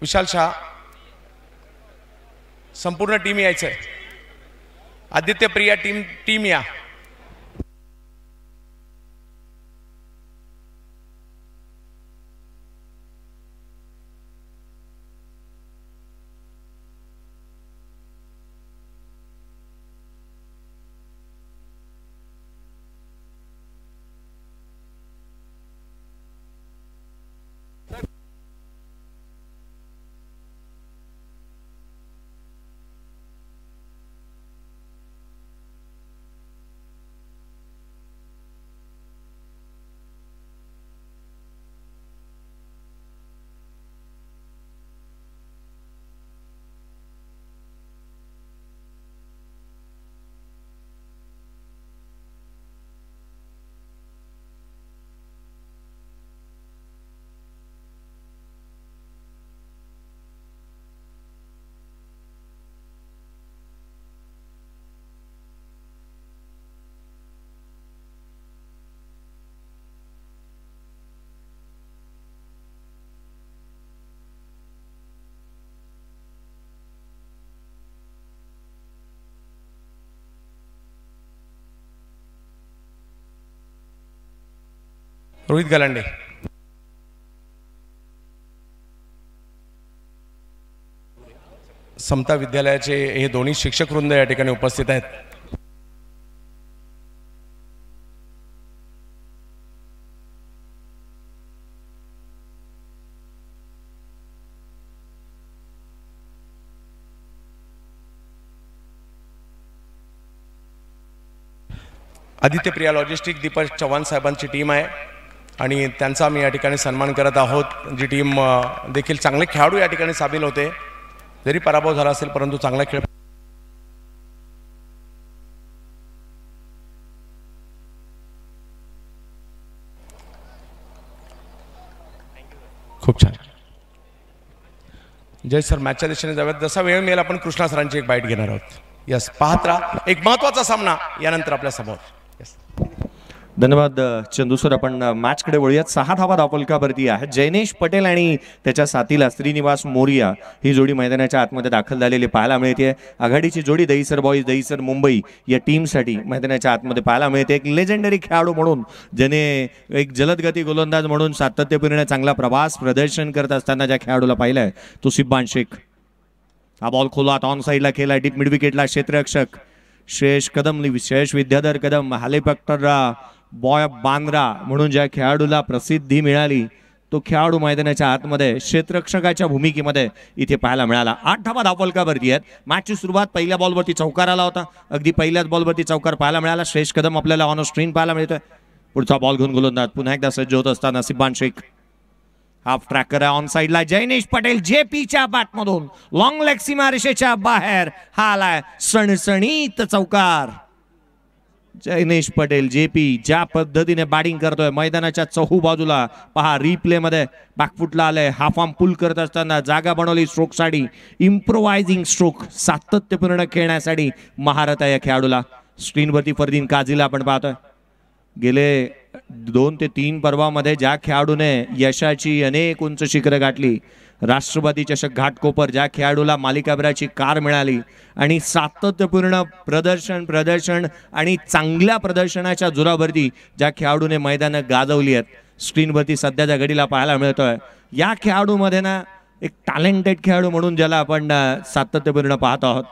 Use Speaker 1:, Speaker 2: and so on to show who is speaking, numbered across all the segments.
Speaker 1: विशाल शाह संपूर्ण टीम यायचं आहे आदित्य प्रिया टीम टीम या रोहित गलांडे समता विद्यालयाचे हे दोन्ही शिक्षक वृंद या ठिकाणी उपस्थित आहेत आदित्य प्रिया लॉजिस्टिक दीपक चव्हाण साहेबांची टीम आहे आणि त्यांचा आम्ही या ठिकाणी सन्मान करत आहोत जी टीम देखील चांगले खेळाडू या ठिकाणी सामील होते जरी पराभव झाला असेल परंतु चांगला खेळ खूप छान जय सर मॅचच्या दिशेने जाऊयात जसा वेळ मिळेल आपण कृष्णा सरांची एक बाईट घेणार आहोत यस पाहत राहा एक महत्वाचा सामना यानंतर आपल्या समोर
Speaker 2: धन्यवाद चंदू सर आपण मॅचकडे वळूयात सहा धावा धावपलकावरती आहे जयनेश पटेल आणि त्याच्या साथीला श्रीनिवास मोरिया ही जोडी मैदानाच्या आतमध्ये दाखल झालेली पाहायला मिळते आघाडीची जोडी दहीसर बॉईज दहीसर मुंबई या टीमसाठी मैदानाच्या आतमध्ये पाहायला मिळते एक लेजेंडरी खेळाडू म्हणून ज्याने एक जलदगती गोलंदाज म्हणून सातत्यपूर्ण चांगला प्रवास प्रदर्शन करत असताना ज्या खेळाडूला पाहिलाय तो सिब्बान शेख हा बॉल खोलात ऑन साईडला खेळला डीप मिडविकेटला क्षेत्ररक्षक श्रेयश कदम श्रेयश विद्याधर कदम रा बॉय ऑफ बांद्रा म्हणून ज्या खेळाडूला प्रसिद्धी मिळाली तो खेळाडू मैदानाच्या आतमध्ये क्षेत्ररक्षकाच्या भूमिकेमध्ये इथे पाहायला मिळाला आठ धावा धावपलकावरती आहेत मॅचची सुरुवात पहिल्या बॉलवरती चौकार आला होता अगदी पहिल्याच बॉलवरती चौकार पाहायला मिळाला श्रेष कदम आपल्याला ऑन स्क्रीन पाहायला मिळतोय पुढचा बॉल घेऊन गोलंदाज पुन्हा एकदा सज्ज होत असताना Sibban Shaikh half tracker on साईडला जैनेश पटेल जे पीच्या बॅटमधून लॉंग लेग सीमा बाहेर हा आलाय सणसणीत चौकार जयनेश पटेल जेपी ज्या पद्धतीने बॅटिंग करतोय मैदानाच्या चहू बाजूला पहा रिप्ले मध्ये बॅकफुटला आलंय हाफ आर्म पुल करत असताना जागा बनवली स्ट्रोकसाठी इम्प्रोवायझिंग स्ट्रोक सातत्यपूर्ण खेळण्यासाठी महारत आहे या खेळाडूला स्क्रीनवरती फरदीन काझीला आपण पाहतोय गेले दोन ते तीन पर्वामध्ये ज्या खेळाडूने यशाची अनेक उंच शिखरं गाठली राष्ट्रवादी चषक घाटकोपर ज्या खेळाडूला मालिकाभराची कार मिळाली आणि सातत्यपूर्ण प्रदर्शन प्रदर्शन आणि चांगल्या प्रदर्शनाच्या जोरावरती ज्या खेळाडूने मैदानं गाजवली आहेत स्क्रीनवरती सध्याच्या घडीला पाहायला मिळतोय या खेळाडूमध्ये ना एक टॅलेंटेड खेळाडू म्हणून ज्याला आपण सातत्यपूर्ण पाहत आहोत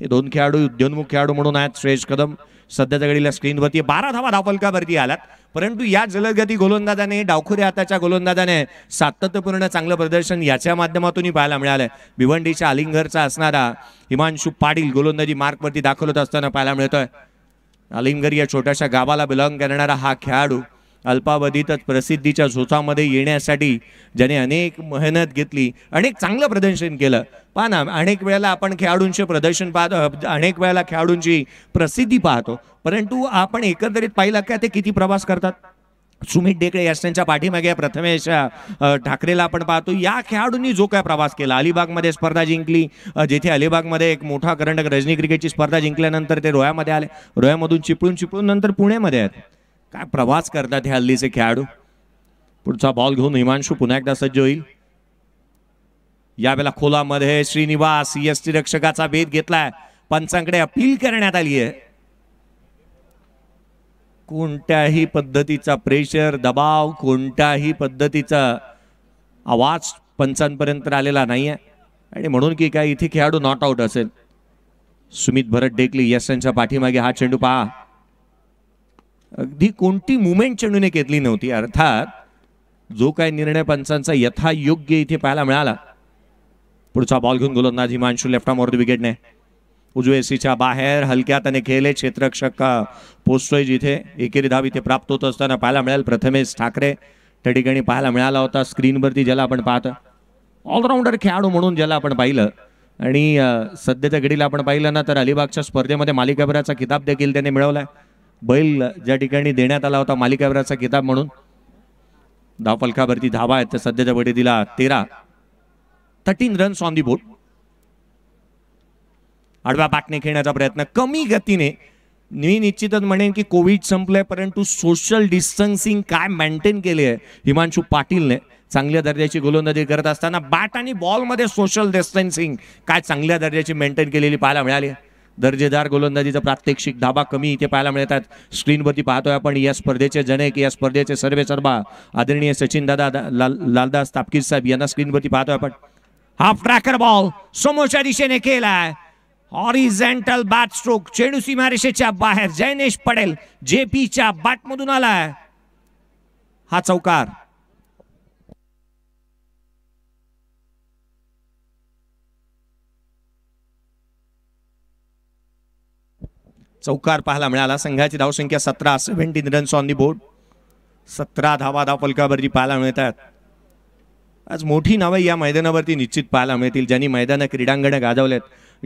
Speaker 2: हे दोन खेळाडू उद्योन्मुख खेळाडू म्हणून आहेत श्रेयश कदम सध्याच्या घडीला स्क्रीनवरती बारा धावा धावफलकावरती आलात परंतु या जलदगती गोलंदाजाने डावखुरे हाताच्या गोलंदाजाने सातत्यपूर्ण चांगलं प्रदर्शन याच्या माध्यमातूनही पाहायला मिळालं भिवंडीच्या अलिंगरचा असणारा हिमांशू पाटील गोलंदाजी मार्कवरती दाखल होत असताना पाहायला मिळतोय अलिंगर या छोट्याशा गावाला बिलॉंग करणारा हा खेळाडू अल्पावधीतच प्रसिद्धीच्या झोतामध्ये येण्यासाठी ज्याने अनेक मेहनत घेतली अनेक चांगलं प्रदर्शन केलं पाना अनेक वेळेला आपण खेळाडूंचे प्रदर्शन पाहतो अनेक वेळेला खेळाडूंची प्रसिद्धी पाहतो परंतु आपण एकंदरीत पाहिलं का ते किती प्रवास करतात सुमित डेकळे यांच्या पाठीमागे प्रथमेश ठाकरेला आपण पाहतो या खेळाडूंनी जो काय प्रवास केला अलिबागमध्ये स्पर्धा जिंकली जेथे अलिबागमध्ये एक मोठा करंडक रजनी क्रिकेटची स्पर्धा जिंकल्यानंतर ते रोयामध्ये आले रोयामधून चिपळून चिपळून नंतर पुण्यामध्ये आहेत काय प्रवास करतात हे हल्लीचे खेळाडू पुढचा बॉल घेऊन हिमांशू पुन्हा एकदा सज्ज होईल यावेळेला खोलामध्ये श्रीनिवास टी रक्षकाचा भेद घेतलाय पंचांकडे अपील करण्यात आली आहे कोणत्याही पद्धतीचा प्रेशर दबाव कोणत्याही पद्धतीचा आवाज पंचांपर्यंत आलेला नाही आणि म्हणून की काय इथे खेळाडू नॉट आउट असेल सुमित भरत डेकली यस यांच्या पाठीमागे हा चेंडू पहा अगदी कोणती मुवमेंट चेंडूने घेतली नव्हती अर्थात जो काय निर्णय पंचांचा यथायोग्य इथे पाहायला मिळाला पुढचा बॉल घेऊन गोलंदाज हिमांशु लेफ्टामोर विकेटने उजवे बाहेर हलक्या त्याने खेळले क्षेत्रक्षक पोचतोय जिथे एकेरी धाव इथे प्राप्त होत असताना पाहायला मिळेल प्रथमेश ठाकरे त्या ठिकाणी पाहायला मिळाला होता स्क्रीनवरती ज्याला आपण पाहतो ऑलराऊंडर खेळाडू म्हणून ज्याला आपण पाहिलं आणि सध्याच्या घडीला आपण पाहिलं ना तर अलिबागच्या स्पर्धेमध्ये मालिकाभराचा किताब देखील त्याने मिळवला बैल ज्या ठिकाणी देण्यात आला होता मालिकावराचा किताब म्हणून फलकावरती धावा आहेत तर सध्याच्या दिला तेरा thirteen runs on the board आडव्या पाटणे खेळण्याचा प्रयत्न कमी गतीने मी निश्चितच म्हणेन की कोविड संपलंय परंतु सोशल डिस्टन्सिंग काय मेंटेन केले आहे हिमांशू पाटीलने चांगल्या दर्जाची गोलंदाजी करत असताना बॅट आणि बॉलमध्ये सोशल डिस्टन्सिंग काय चांगल्या दर्जाची मेंटेन केलेली पाहायला मिळाली दर्जेदार गोलंदाजीचा प्रात्यक्षिक धाबा कमी इथे पाहायला मिळत आहेत स्क्रीनवरती पाहतोय आपण या स्पर्धेचे की या स्पर्धेचे सर्वे सर्वा आदरणीय सचिन दादा लालदास तापकीर साहेब यांना स्क्रीनवरती पाहतोय आपण हाफ ट्रॅकर बॉल समोरच्या दिशेने केलाय ऑरिजेंटल बॅट स्ट्रोक चेंडू सीमारेषेच्या बाहेर जैनेश पडेल जेपीच्या बॅटमधून आलाय हा चौकार चौकार पाहायला मिळाला संघाची धावसंख्या सतरा seventeen runs on the board सतरा धावा धाव फलकावरती पाहायला मिळतात आज मोठी नावं या मैदानावरती निश्चित पाहायला मिळतील ज्यांनी मैदानं क्रीडांगण गाजवलेत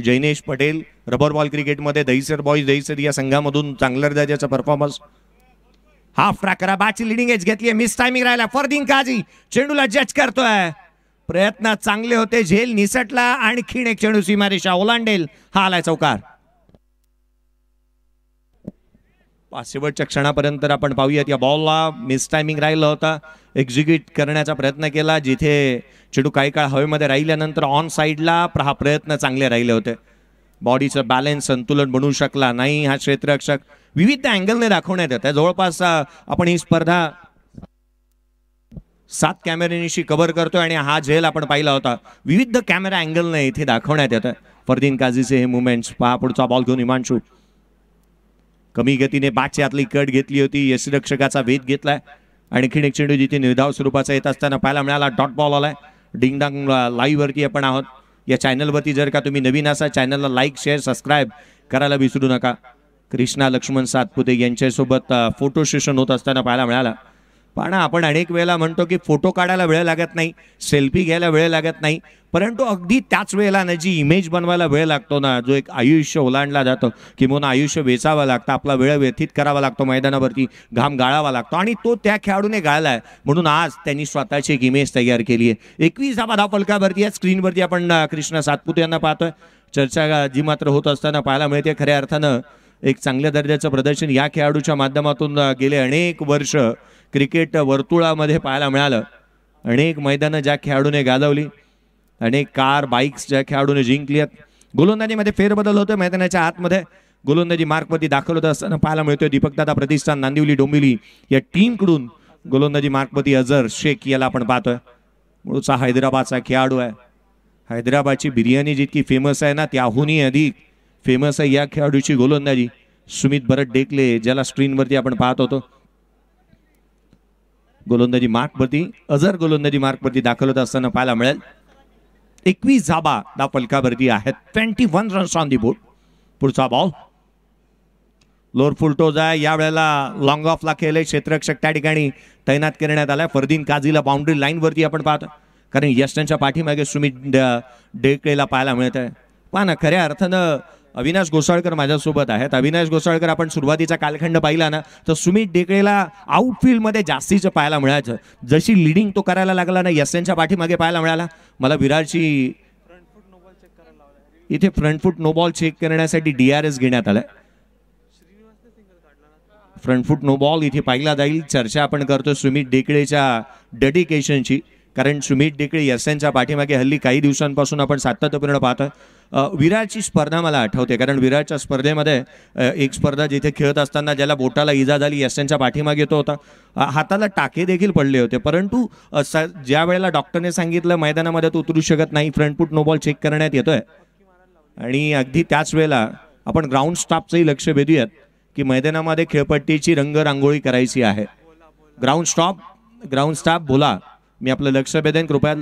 Speaker 2: जैनेश पटेल रबर बॉल क्रिकेटमध्ये दहीसर बॉईज दहीसर या संघामधून चांगल्या दर्जाचा परफॉर्मन्स हाफ ट्रॅकरा बाची लिडिंग एज घेतली मिस टायमिंग राहिला फरदिंग काजी चेंडूला जज करतोय प्रयत्न चांगले होते झेल निसटला आणखीन एक चेंडू सीमारेषा ओलांडेल हा आलाय चौकार शेवटच्या क्षणापर्यंत आपण पाहूयात या बॉलला मिस टायमिंग राहिला होता एक्झिक्यूट करण्याचा प्रयत्न केला जिथे चेडू काही काळ हवेमध्ये राहिल्यानंतर ऑन साईडला हा प्रयत्न चांगले राहिले होते बॉडीचं बॅलन्स संतुलन बनवू शकला नाही हा क्षेत्ररक्षक विविध अँगलने दाखवण्यात येत आहे जवळपास आपण ही स्पर्धा सात कॅमेऱ्यांशी कव्हर करतोय आणि हा झेल आपण पाहिला होता विविध कॅमेरा अँगलने इथे दाखवण्यात येत आहे फरदीन काझीचे हे मुवमेंट्स पहा पुढचा बॉल घेऊन इमानशू कमी गतीने बाटची आतली कट घेतली होती यशरक्षकाचा वेध घेतलाय आणखीन एक चेंडू जिथे निर्धाव स्वरूपाचा येत असताना पाहायला मिळाला डॉट बॉल आलाय डिंगडांग लाईव्हवरती uh, आपण आहोत या चॅनलवरती जर का तुम्ही नवीन असाल चॅनलला लाईक शेअर सबस्क्राईब करायला विसरू नका कृष्णा लक्ष्मण सातपुते यांच्यासोबत फोटो uh, सेशन होत असताना पाहायला मिळाला पण आपण अनेक वेळेला म्हणतो की फोटो काढायला वेळ लागत नाही सेल्फी घ्यायला वेळ लागत नाही परंतु अगदी त्याच वेळेला ना जी इमेज बनवायला वेळ लागतो ना जो एक आयुष्य ओलांडला जातो किंवा आयुष्य वेचावं लागतं आपला वेळ व्यथित करावा लागतो मैदानावरती घाम गाळावा लागतो आणि तो त्या खेळाडूने गाळला आहे म्हणून आज त्यांनी स्वतःची एक इमेज तयार केली आहे एकवीसावा फलकावरती या स्क्रीनवरती आपण कृष्ण सातपुते यांना पाहतोय चर्चा जी मात्र होत असताना पाहायला मिळते खऱ्या अर्थानं एक चांगल्या दर्जाचं प्रदर्शन या खेळाडूच्या माध्यमातून गेले अनेक वर्ष क्रिकेट वर्तुळामध्ये पाहायला मिळालं अनेक मैदानं ज्या खेळाडूने गाजवली अनेक कार बाईक्स ज्या खेळाडूने जिंकली आहेत गोलंदाजीमध्ये फेरबदल होतोय मैदानाच्या आतमध्ये गोलंदाजी मार्कवरती दाखल होत असताना पाहायला मिळतोय दीपकदादा प्रतिष्ठान नांदिवली डोंबिवली या टीमकडून गोलंदाजी मार्कवरती अजर शेख याला आपण पाहतोय मूळचा हैदराबादचा खेळाडू आहे हैदराबादची बिर्याणी जितकी फेमस आहे ना त्याहूनही अधिक फेमस आहे या खेळाडूची गोलंदाजी सुमित भरत डेकले ज्याला स्क्रीनवरती आपण पाहत होतो गोलंदाजी मार्कवरती अजर गोलंदाजी मार्कवरती दाखल होत असताना पाहायला मिळेल एकवीस जाबा दा फलकावरती आहेत twenty one runs on the board पुढचा बॉल लोअर फुलटोज आहे या वेळेला लॉंग ऑफला खेळले क्षेत्ररक्षक त्या ठिकाणी तैनात करण्यात आलाय फरदीन काझीला बाउंड्री लाईनवरती आपण पाहतो कारण यशनच्या पाठीमागे सुमित डेकळेला पाहायला मिळत आहे पहा ना खऱ्या अर्थानं अविनाश गोसाळकर माझ्यासोबत आहेत अविनाश गोसाळकर आपण सुरुवातीचा कालखंड पाहिला ना तर सुमित डेकळेला आउटफील्डमध्ये जास्तीचं पाहायला मिळायचं जशी लिडिंग तो करायला लागला ना एनच्या पाठीमागे पाहायला मिळाला मला विरारची इथे फ्रंटफूट नो बॉल चेक करण्यासाठी डी आर एस घेण्यात आलाय फ्रंटफूट नो बॉल इथे पाहिला जाईल चर्चा आपण करतो सुमित डेकळेच्या डेडिकेशनची कारण सुमित डेकळे एनच्या पाठीमागे हल्ली काही दिवसांपासून आपण सातत्यपूर्ण पाहतोय विराटची स्पर्धा मला आठवते कारण विराटच्या स्पर्धेमध्ये एक स्पर्धा जिथे खेळत असताना ज्याला बोटाला इजा झाली एसएनचा पाठीमागे तो होता हाताला टाके देखील पडले होते परंतु ज्या वेळेला डॉक्टरने सांगितलं मैदानामध्ये तो उतरू शकत नाही फ्रंटफूट नोबॉल चेक करण्यात येतोय आणि अगदी त्याच वेळेला आपण ग्राउंड स्टाफचंही लक्ष भेदूयात की मैदानामध्ये खेळपट्टीची रांगोळी करायची आहे ग्राउंड स्टॉप ग्राउंड स्टाफ बोला मी आपलं लक्ष भेदेन कृपया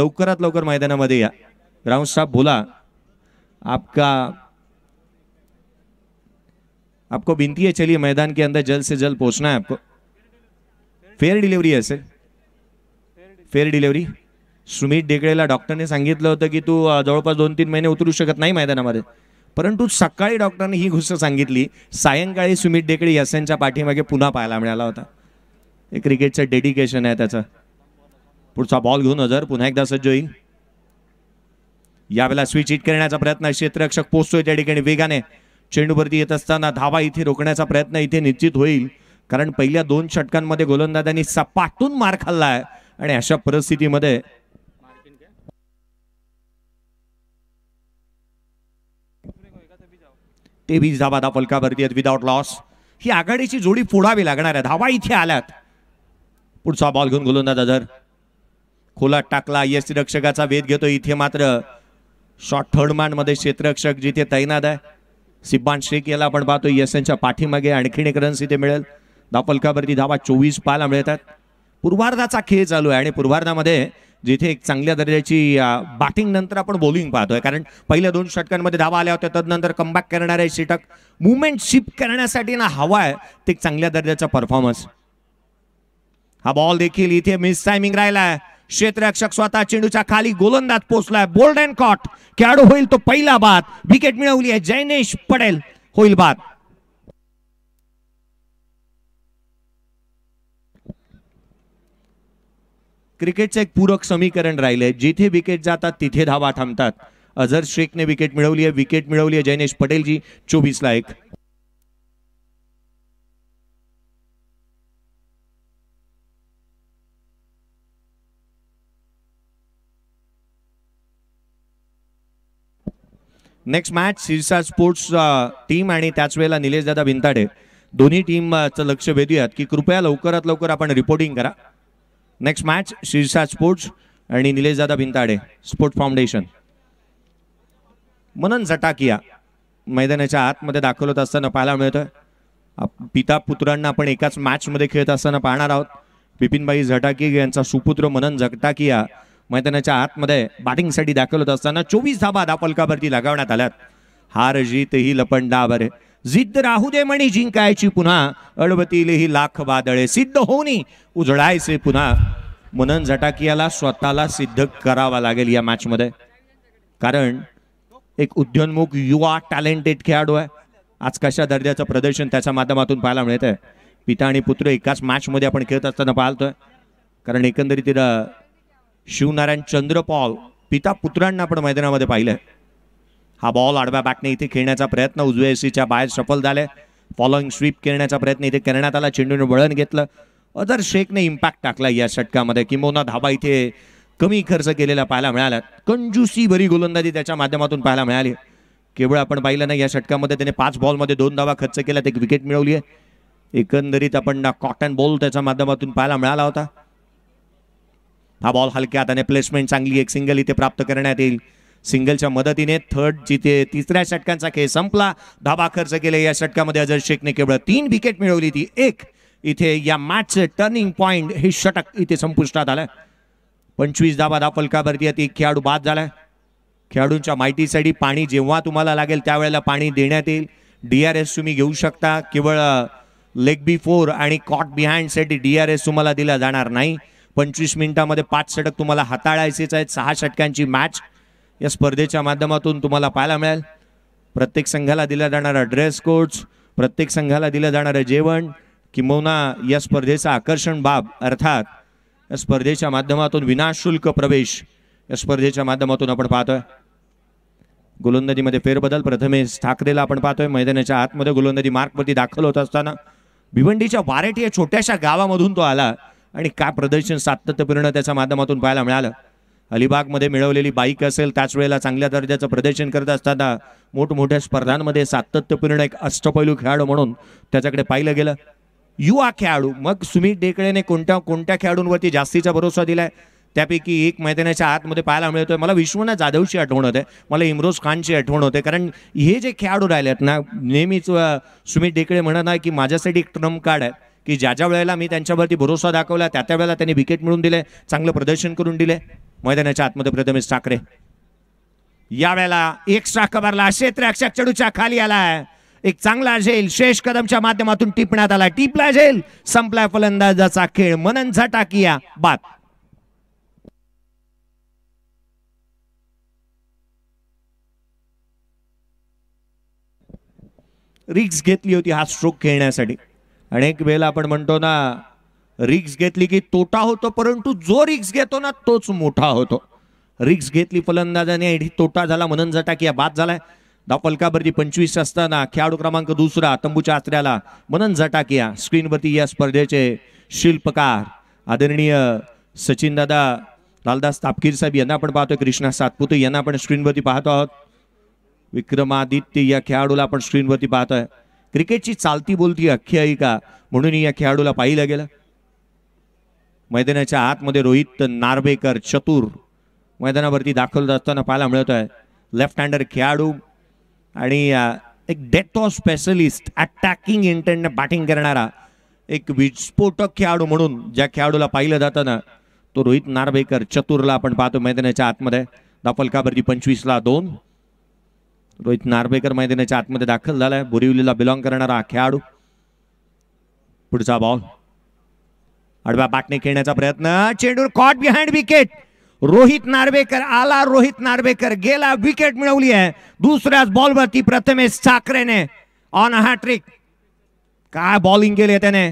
Speaker 2: लवकरात लवकर मैदानामध्ये या ग्राउंड स्टाफ बोला आपका आपको विनती आहे चलिए मैदान के अंदर जल्द से जल्द पोहोचना है आपको फेअर डिलिव्हरी आहे सर फेअर डिलिव्हरी सुमित डेकळेला डॉक्टरने सांगितलं होतं की तू जवळपास दोन तीन महिने उतरू शकत नाही मैदानामध्ये परंतु सकाळी डॉक्टरने ही गोष्ट सांगितली सायंकाळी सुमित डेकडे यांच्या पाठीमागे पुन्हा पाहायला मिळाला होता हे क्रिकेटचं डेडिकेशन आहे त्याचं पुढचा बॉल घेऊन हजर पुन्हा एकदा सज्ज होईल यावेळेला स्विच इट करण्याचा प्रयत्न क्षेत्ररक्षक पोचतोय त्या ठिकाणी वेगाने चेंडूवरती येत असताना धावा इथे रोखण्याचा प्रयत्न इथे निश्चित होईल कारण पहिल्या दोन षटकांमध्ये गोलंदाजांनी सपाटून मार खाल्ला आहे आणि अशा परिस्थितीमध्ये तेवीस धावा धापलकावरती आहेत विदाउट लॉस ही आघाडीची जोडी फोडावी लागणार आहे धावा इथे आल्यात पुढचा बॉल घेऊन गोलंदाज हजर खोला टाकला रक्षकाचा वेध घेतो इथे मात्र शॉर्ट थर्ड मध्ये क्षेत्ररक्षक जिथे तैनात आहे सिब्बान शेख याला आपण पाहतो एनच्या पाठीमागे आणखीन एक रन्स इथे मिळेल दापलकावरती धावा चोवीस पाल मिळतात पूर्वार्धाचा खेळ चालू आहे आणि पूर्वार्धामध्ये जिथे एक चांगल्या दर्जाची बॅटिंग नंतर आपण बॉलिंग पाहतोय कारण पहिल्या दोन षटकांमध्ये धावा आल्या होत्या तदनंतर कमबॅक करणारे शिटक मुवमेंट शिफ्ट करण्यासाठी ना हवा आहे ते चांगल्या दर्जाचा परफॉर्मन्स हा बॉल देखील इथे मिस टायमिंग राहिलाय क्षेत्ररक्षक स्वतः चेंडूच्या खाली गोलंदाज पोहोचलाय बोल्ड अँड कॉट खेळाडू होईल तो पहिला बाद विकेट मिळवली आहे जयनेश पडेल होईल बाद क्रिकेटचं एक पूरक समीकरण राहिले जिथे विकेट जातात तिथे धावा थांबतात अझर शेखने विकेट मिळवली आहे विकेट मिळवली आहे जैनेश पटेलजी चोवीसला एक next match Sirsa sports team आणि त्याच वेळेला निलेश दादा भिंताडे दोन्ही टीमचं uh, लक्ष वेधूयात की कृपया लवकरात लवकर आपण रिपोर्टिंग करा नेक्स्ट मॅच शिरसा स्पोर्ट्स आणि निलेश दादा भिंताडे स्पोर्ट फाउंडेशन मनन झटाकिया मैदानाच्या आतमध्ये दाखल होत असताना पाहायला मिळतोय पिता पुत्रांना आपण एकाच मॅचमध्ये खेळत असताना पाहणार आहोत बिपिनबाई झटाकी यांचा सुपुत्र मनन झटाकिया मैदानाच्या आतमध्ये बॅटिंगसाठी दाखल होत असताना चोवीस धाबा दापलकावरती लगावण्यात आल्यात हार जीत ही लपंडावर जिद्द राहू दे म्हणी जिंकायची पुन्हा अडवतील ही लाख वादळे सिद्ध होऊनी उजळायचे पुन्हा मनन झटाकियाला स्वतःला सिद्ध करावा लागेल या मॅचमध्ये कारण एक उद्योन्मुख युवा टॅलेंटेड खेळाडू आहे आज कशा दर्जाचं प्रदर्शन त्याच्या माध्यमातून पाहायला मिळत आहे पिता आणि पुत्र एकाच मॅचमध्ये आपण खेळत असताना पाहतोय कारण एकंदरीत शिवनारायण चंद्र पॉल पिता पुत्रांना आपण मैदानामध्ये पाहिलं हा बॉल आडव्या बॅटने इथे खेळण्याचा प्रयत्न उजव्या एसीच्या बाहेर सफल झाले फॉलोइंग स्वीप खेळण्याचा प्रयत्न इथे करण्यात आला चेंडूने वळण घेतलं अदर शेखने इम्पॅक्ट टाकला या षटकामध्ये किंबहुना धाबा इथे कमी खर्च केलेला पाहायला मिळाला कंजूसी भरी गोलंदाजी त्याच्या माध्यमातून पाहायला मिळाली केवळ आपण पाहिलं नाही या षटकामध्ये त्याने पाच बॉलमध्ये दोन धावा खर्च केला एक विकेट मिळवली आहे एकंदरीत आपण कॉटन बॉल त्याच्या माध्यमातून पाहायला मिळाला होता हा बॉल हलक्या हाताने प्लेसमेंट चांगली एक सिंगल इथे प्राप्त करण्यात येईल सिंगलच्या मदतीने थर्ड जिथे तिसऱ्या षटकांचा खेळ संपला धाबा खर्च केले या षटकामध्ये अजय शेखने केवळ तीन विकेट मिळवली ती एक इथे या मॅचचे टर्निंग पॉइंट हे षटक इथे संपुष्टात आलं पंचवीस धाबा धाव फलकावरती आता खेळाडू बाद झाला खेळाडूंच्या माहितीसाठी पाणी जेव्हा तुम्हाला लागेल त्यावेळेला पाणी देण्यात येईल डी आर एस तुम्ही घेऊ शकता केवळ लेग बी फोर आणि कॉट बिहाइंडसाठी डी आर एस तुम्हाला दिला जाणार नाही पंचवीस मिनिटांमध्ये पाच षटक तुम्हाला हाताळायचेच आहेत सहा षटकांची मॅच या स्पर्धेच्या माध्यमातून तुम्हाला पाहायला मिळेल प्रत्येक संघाला दिला जाणारा ड्रेस कोड्स प्रत्येक संघाला दिलं जाणारं जेवण किंबहुना या स्पर्धेचा आकर्षण बाब अर्थात या स्पर्धेच्या माध्यमातून विनाशुल्क प्रवेश या स्पर्धेच्या माध्यमातून आपण पाहतोय गोलंदाजीमध्ये फेरबदल प्रथमेश ठाकरेला आपण पाहतोय मैदानाच्या आतमध्ये गोलंदाजी मार्कवरती दाखल होत असताना भिवंडीच्या वारेटी या छोट्याशा गावामधून तो आला आणि काय प्रदर्शन सातत्यपूर्ण त्याच्या माध्यमातून पाहायला मिळालं अलिबागमध्ये मिळवलेली बाईक असेल त्याच वेळेला चांगल्या दर्जाचं प्रदर्शन करत असताना मोठमोठ्या स्पर्धांमध्ये सातत्यपूर्ण एक अष्टपैलू खेळाडू म्हणून त्याच्याकडे पाहिलं गेलं युवा खेळाडू मग सुमित डेकळेने कोणत्या कोणत्या खेळाडूंवरती जास्तीचा भरोसा दिलाय त्यापैकी एक मैदानाच्या आतमध्ये पाहायला मिळतोय मला विश्वनाथ जाधवची आठवण होते मला इमरोज खानची आठवण होते कारण हे जे खेळाडू राहिले आहेत ना नेहमीच सुमित डेकळे म्हणत ना की माझ्यासाठी एक ट्रम्प कार्ड आहे की ज्या ज्या वेळेला मी त्यांच्यावरती भरोसा दाखवला त्या त्या वेळेला त्यांनी विकेट मिळून दिले चांगलं प्रदर्शन करून दिले मैदानाच्या आतमध्ये प्रथमेश ठाकरे यावेळेला एक्स्ट्रा कबरला क्षेत्ररक्षक चडूच्या खाली आलाय एक चांगला झेल शेष कदमच्या माध्यमातून टिपण्यात आला टिपला झेल संपला फलंदाजाचा खेळ मनन झटाकिया बात रिक्स घेतली होती हा स्ट्रोक खेळण्यासाठी अनेक वेळेला आपण म्हणतो ना रिक्स घेतली की तोटा होतो परंतु जो रिक्स घेतो ना तोच मोठा होतो रिक्स घेतली फलंदाजाने आणि तोटा झाला म्हणून झटाकिया बाद झालाय दापलकावरती पंचवीस असताना खेळाडू क्रमांक दुसरा तंबूच्या आचऱ्याला मनन स्क्रीन स्क्रीनवरती या स्पर्धेचे शिल्पकार आदरणीय सचिन दादा लालदास तापकीर साहेब यांना आपण पाहतोय कृष्णा सातपुते यांना आपण स्क्रीनवरती पाहतो आहोत विक्रमादित्य या खेळाडूला आपण स्क्रीनवरती पाहतोय क्रिकेटची चालती बोलती का म्हणून या खेळाडूला पाहिलं गेलं मैदानाच्या आतमध्ये रोहित नार्वेकर चतुर मैदानावरती दाखल असताना पाहायला मिळत आहे लेफ्ट हँडर खेळाडू आणि एक ऑफ स्पेशलिस्ट अटॅकिंग इंटेंटने बॅटिंग करणारा एक विस्फोटक खेळाडू म्हणून ज्या खेळाडूला पाहिलं जाताना तो रोहित नार्वेकर चतुरला आपण पाहतो मैदानाच्या आतमध्ये दाफलकावरती पंचवीसला दोन रोहित नार्वेकर मैदानाच्या आतमध्ये दाखल झालाय बोरिवलीला बिलॉंग करणारा खेळाडू पुढचा बॉल आडव्या बाटणे खेळण्याचा प्रयत्न चेंडूर caught behind wicket Rohit Narvekar आला रोहित नार्वेकर गेला विकेट मिळवली आहे दुसऱ्याच बॉलवरती प्रथमेश साखरेने ऑन हॅट्रिक काय बॉलिंग केली त्याने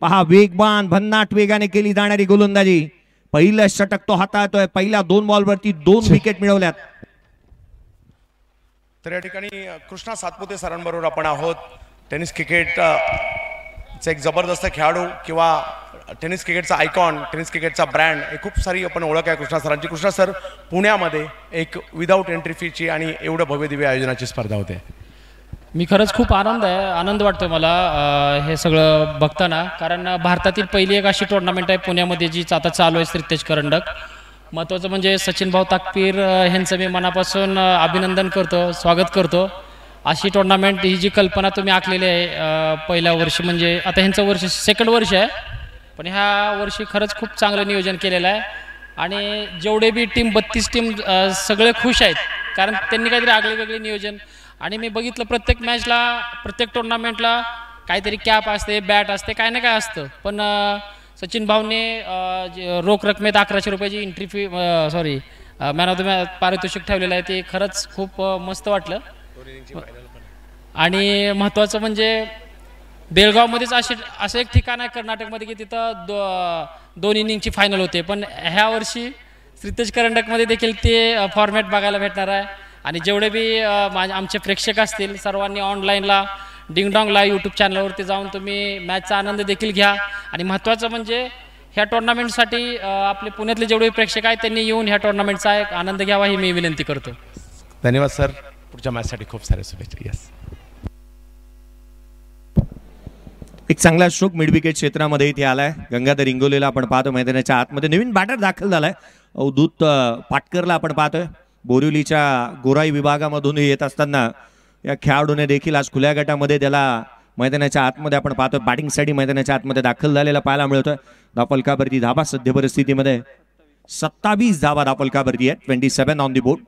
Speaker 2: पहा वेगवान भन्नाट वेगाने केली जाणारी गोलंदाजी पहिलं षटक तो हाताळतोय पहिल्या दोन बॉलवरती दोन विकेट मिळवल्यात
Speaker 1: तर या ठिकाणी कृष्णा सातपुते सरांबरोबर आपण आहोत टेनिस क्रिकेटचा एक जबरदस्त खेळाडू किंवा टेनिस क्रिकेटचा आयकॉन टेनिस क्रिकेटचा ब्रँड हे खूप सारी आपण ओळख आहे कृष्णा सरांची कृष्णा सर पुण्यामध्ये एक विदाऊट एंट्री फीची आणि एवढं भव्य दिव्य आयोजनाची स्पर्धा होते मी
Speaker 3: खरंच खूप आनंद आहे आनंद वाटतो मला हे सगळं बघताना कारण भारतातील पहिली एक अशी टुर्नामेंट आहे पुण्यामध्ये जी आता चालू आहे श्रीतेश करंडक महत्त्वाचं म्हणजे सचिन भाऊ ताकपीर ह्यांचं मी मनापासून अभिनंदन करतो स्वागत करतो अशी टुर्नामेंट ही जी कल्पना तुम्ही आखलेली आहे पहिल्या वर्षी म्हणजे आता ह्यांचं वर्ष सेकंड वर्ष आहे पण ह्या वर्षी खरंच खूप चांगलं नियोजन केलेलं आहे आणि जेवढे बी टीम बत्तीस टीम सगळे खुश आहेत कारण त्यांनी काहीतरी आगळे वेगळे नियोजन आणि मी बघितलं प्रत्येक मॅचला प्रत्येक टुर्नामेंटला काहीतरी कॅप असते बॅट असते काय ना काय असतं पण सचिन भाऊने रोख रकमेत अकराशे रुपयाची entry fee sorry man of the match पारितोषिक ठेवलेलं आहे ते खरंच खूप मस्त वाटलं आणि महत्त्वाचं म्हणजे बेळगावमध्येच असे असं एक ठिकाण आहे कर्नाटकमध्ये की तिथं दो दोन इनिंगची फायनल होते पण ह्या वर्षी श्रीतेश करंडकमध्ये देखील ते फॉर्मॅट बघायला भेटणार आहे आणि जेवढे बी आमचे प्रेक्षक असतील सर्वांनी ऑनलाईनला डिंगडॉंगला यूट्यूब चॅनलवरती जाऊन तुम्ही मॅचचा आनंद देखील घ्या आणि महत्त्वाचं म्हणजे ह्या टोर्नामेंटसाठी आपले पुण्यातले जेवढे प्रेक्षक आहेत त्यांनी येऊन ह्या टोर्नामेंटचा आनंद घ्यावा ही मी विनंती करतो
Speaker 1: धन्यवाद सर पुढच्या मॅचसाठी खूप साऱ्या शुभेच्छा येस एक चांगला शोक मिडविकेट क्षेत्रामध्ये इथे आलाय
Speaker 2: गंगाधर इंगोलेला आपण पाहतो मैदानाच्या आतमध्ये नवीन बॅटर दाखल झालाय अवधूत पाटकरला आपण पाहतोय बोरिवलीच्या गोराई विभागामधून येत असताना या खेळाडूने देखील आज खुल्या गटामध्ये त्याला मैदानाच्या आतमध्ये आपण पाहतो बॅटिंगसाठी मैदानाच्या आतमध्ये दाखल झालेला पाहायला मिळतोय दापलकावरती धाबा सध्या परिस्थितीमध्ये सत्तावीस धाबा दापलकावरती आहे twenty seven on the board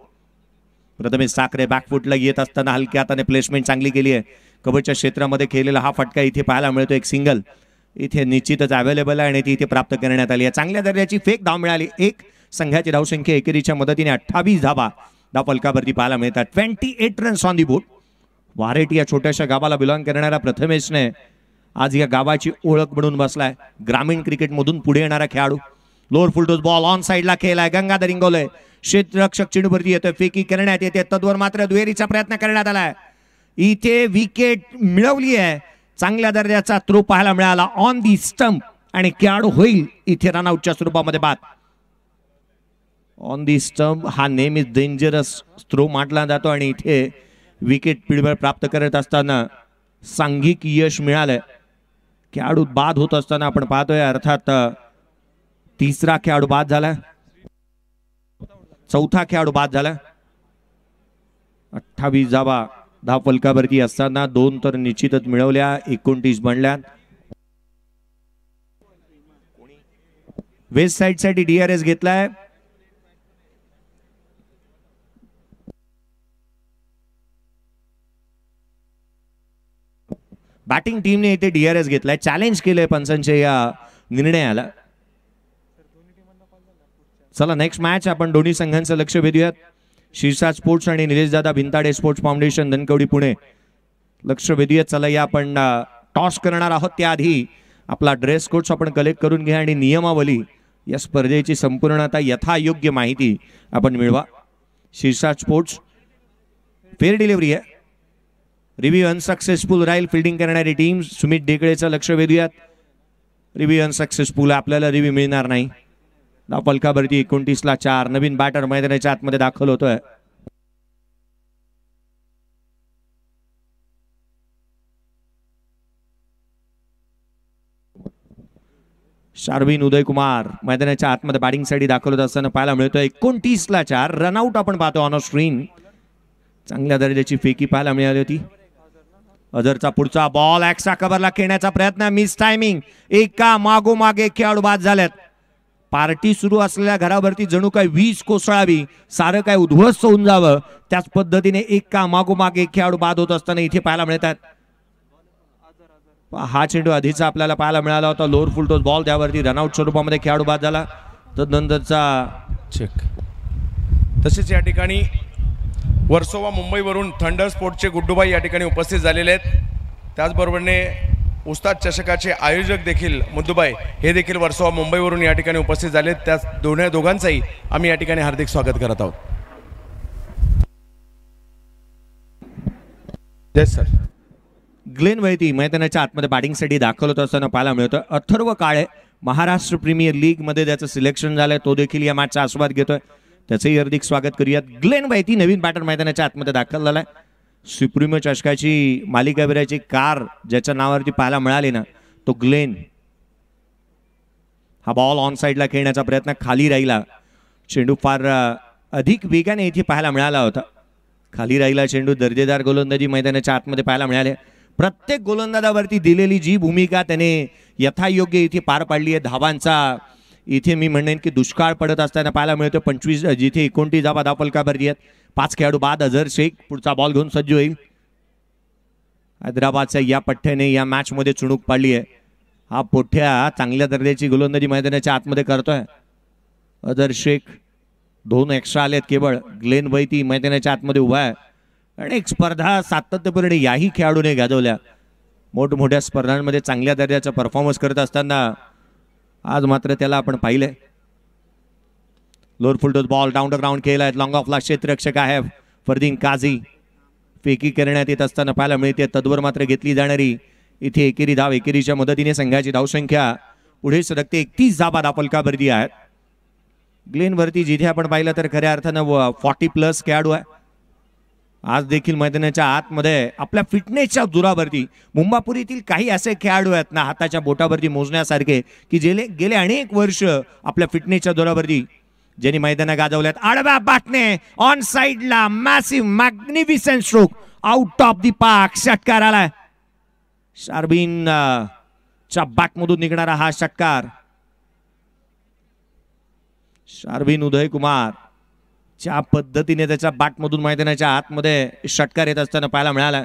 Speaker 2: Prathamesh Sakhare बॅकफुटला येत असताना हलक्या हाताने प्लेसमेंट चांगली केली आहे कबड्डीच्या क्षेत्रामध्ये केलेला हा फटका इथे पाहायला मिळतो एक सिंगल इथे निश्चितच अवेलेबल आहे आणि ती इथे प्राप्त करण्यात आली आहे चांगल्या दर्जाची फेक धाव मिळाली एक संघाची धावसंख्या एकेरीच्या मदतीने अठ्ठावीस धाबा धाव पाहायला मिळतात twenty eight runs on the board Varet या छोट्याशा गावाला बिलॉंग करणाऱ्या प्रथमेशने आज या गावाची ओळख म्हणून बसलाय ग्रामीण क्रिकेटमधून पुढे येणारा खेळाडू लोअर फुलटोस बॉल ऑन साईडला खेळलाय गंगाधर इंगोले क्षेत्ररक्षक चिडूवरती येतोय फेकी करण्यात येते तद्वर मात्र दुहेरीचा प्रयत्न करण्यात आलाय इथे विकेट मिळवली आहे चांगल्या दर्जाचा थ्रो पाहायला मिळाला ऑन दी स्टंप आणि खेळाडू होईल इथे रनआउटच्या स्वरूपामध्ये बात ऑन दी स्टंप हा नेहमीच डेंजरस थ्रो मांडला जातो आणि इथे विकेट पिळबळ प्राप्त करत असताना सांघिक यश मिळालंय खेळाडू बाद होत असताना आपण पाहतोय अर्थात तिसरा खेळाडू बाद झाला चौथा खेळाडू बाद झाला अठ्ठावीस जावा दहा फलकावरती असताना दोन तर निश्चितच मिळवल्या एकोणतीस बनल्या वेस्ट साइड साठी डीआरएस घेतलाय बॅटिंग टीमने इथे डीआरएस घेतलाय चॅलेंज केलंय पंचांच्या या निर्णयाला चला नेक्स्ट मॅच आपण दोन्ही संघांचं लक्ष वेधूयात शिरसा स्पोर्ट्स आणि निलेश दादा भिंताडे स्पोर्ट्स फाउंडेशन धनकवडी पुणे लक्ष वेधूयात चला या आपण टॉस करणार आहोत त्याआधी आपला ड्रेस कोड्स आपण कलेक्ट करून घ्या आणि नियमावली या स्पर्धेची संपूर्णता यथायोग्य माहिती आपण मिळवा शिरसाट स्पोर्ट्स फेअर डिलिव्हरी आहे रिव्ह्यू अनसक्सेसफुल राहील फिल्डिंग करणारी टीम सुमित ढेकळेचं लक्ष वेधूयात रिव्ह्यू अनसक्सेसफुल आपल्याला रिव्ह्यू मिळणार नाही धाव फलकावरती एकोणतीसला चार नवीन बॅटर मैदानाच्या आतमध्ये दाखल होतोय शार्विन उदय कुमार मैदानाच्या आतमध्ये बॅटिंगसाठी दाखल होत असताना पाहायला मिळतोय एकोणतीसला चार रनआउट आपण पाहतो ऑन स्क्रीन चांगल्या दर्जाची फेकी पाहायला मिळाली होती अजरचा पुढचा बॉल ॲक्स्ट्रा कबरला खेळण्याचा प्रयत्न मिस टायमिंग एका मागोमागे खेळाडू बाद झाल्यात पार्टी सुरू असलेल्या घरावरती जणू काय वीज कोसळावी सारं काय उद्ध्वस्त होऊन जावं त्याच पद्धतीने एका मागोमागे खेळाडू बाद होत असताना इथे पाहायला मिळतात हा चेंडू आधीचा आपल्याला पाहायला मिळाला होता लोअर फुलटोस बॉल
Speaker 1: त्यावरती रनआउट स्वरूपामध्ये खेळाडू बाद झाला तर नंतरचा चेक तसेच या ठिकाणी वर्सोवा मुंबईवरून थंडर स्पोर्टचे गुड्डूबाई या ठिकाणी उपस्थित झालेले आहेत त्याचबरोबरने उस्ताद चषकाचे आयोजक देखील मुद्दूबाई हे देखील वर्सोवा मुंबईवरून या ठिकाणी उपस्थित झाले आहेत त्या दोन्ही दोघांचंही आम्ही या ठिकाणी हार्दिक स्वागत करत आहोत येस सर
Speaker 2: ग्लेन वैती मैदानाच्या आतमध्ये बॅटिंगसाठी दाखल होत असताना पाहायला मिळतं अथर्व काळे महाराष्ट्र प्रीमियर लीगमध्ये त्याचं सिलेक्शन झालं तो देखील या मॅचचा आस्वाद घेतोय त्याचंही हार्दिक स्वागत करूयात ग्लेन माहिती नवीन बॅटर मैदानाच्या आतमध्ये दाखल झालाय सुप्रिमो चषकाची मालिकाबिराची कार ज्याच्या नावावरती पाहायला मिळाली ना तो ग्लेन हा बॉल ऑन साईडला खेळण्याचा प्रयत्न खाली राहिला चेंडू फार अधिक वेगाने इथे पाहायला मिळाला होता खाली राहिला चेंडू दर्जेदार गोलंदाजी मैदानाच्या आतमध्ये पाहायला मिळाले प्रत्येक गोलंदाजावरती दिलेली जी भूमिका त्याने यथायोग्य इथे पार पाडली आहे धावांचा इथे मी म्हणेन की दुष्काळ पडत असताना पाहायला मिळतो पंचवीस जिथे एकोणतीस जाबा धापलका भरली आहेत पाच खेळाडू बाद अझर शेख पुढचा बॉल घेऊन सज्ज होईल हैदराबादच्या या पठ्ठ्याने या मॅचमध्ये चुणूक पाडली आहे हा पोठ्या चांगल्या दर्जाची गोलंदाजी मैदानाच्या आतमध्ये करतोय अझर शेख दोन एक्स्ट्रा आले आहेत केवळ ग्लेन वैती मैदानाच्या आतमध्ये उभा आहे अनेक स्पर्धा सातत्यपूर्ण याही खेळाडूने गाजवल्या मोठमोठ्या स्पर्धांमध्ये चांगल्या दर्जाचा परफॉर्मन्स करत असताना आज मात्र त्याला आपण पाहिलंय lower full toss ball down the ground केला आहे लॉंग ऑफला क्षेत्ररक्षक आहे फरदीन काझी फेकी करण्यात येत असताना पाहायला मिळते तद्वर मात्र घेतली जाणारी इथे एकेरी धाव एकेरीच्या मदतीने संघाची धावसंख्या पुढे सरकते एकतीस धाबा दापलका भरती आहेत ग्लेनवरती जिथे आपण पाहिलं तर खऱ्या अर्थानं फॉर्टी प्लस खेळाडू आहे आज देखील मैदानाच्या आतमध्ये आपल्या फिटनेसच्या दुरावरती मुंबापुरीतील काही असे खेळाडू आहेत ना हाताच्या बोटावरती मोजण्यासारखे की जे गेले अनेक वर्ष आपल्या फिटनेसच्या दुरावरती ज्यांनी मैदाना गाजवल्यात आडबा बाटने ऑन साइडला massive magnificent stroke out of the park षटकार आलाय शार्बिन च्या बॅटमधून निघणारा हा षटकार शार्बिन उदय कुमार ज्या पद्धतीने त्याच्या बाटमधून मैदानाच्या आतमध्ये षटकार येत असताना पाहायला मिळाला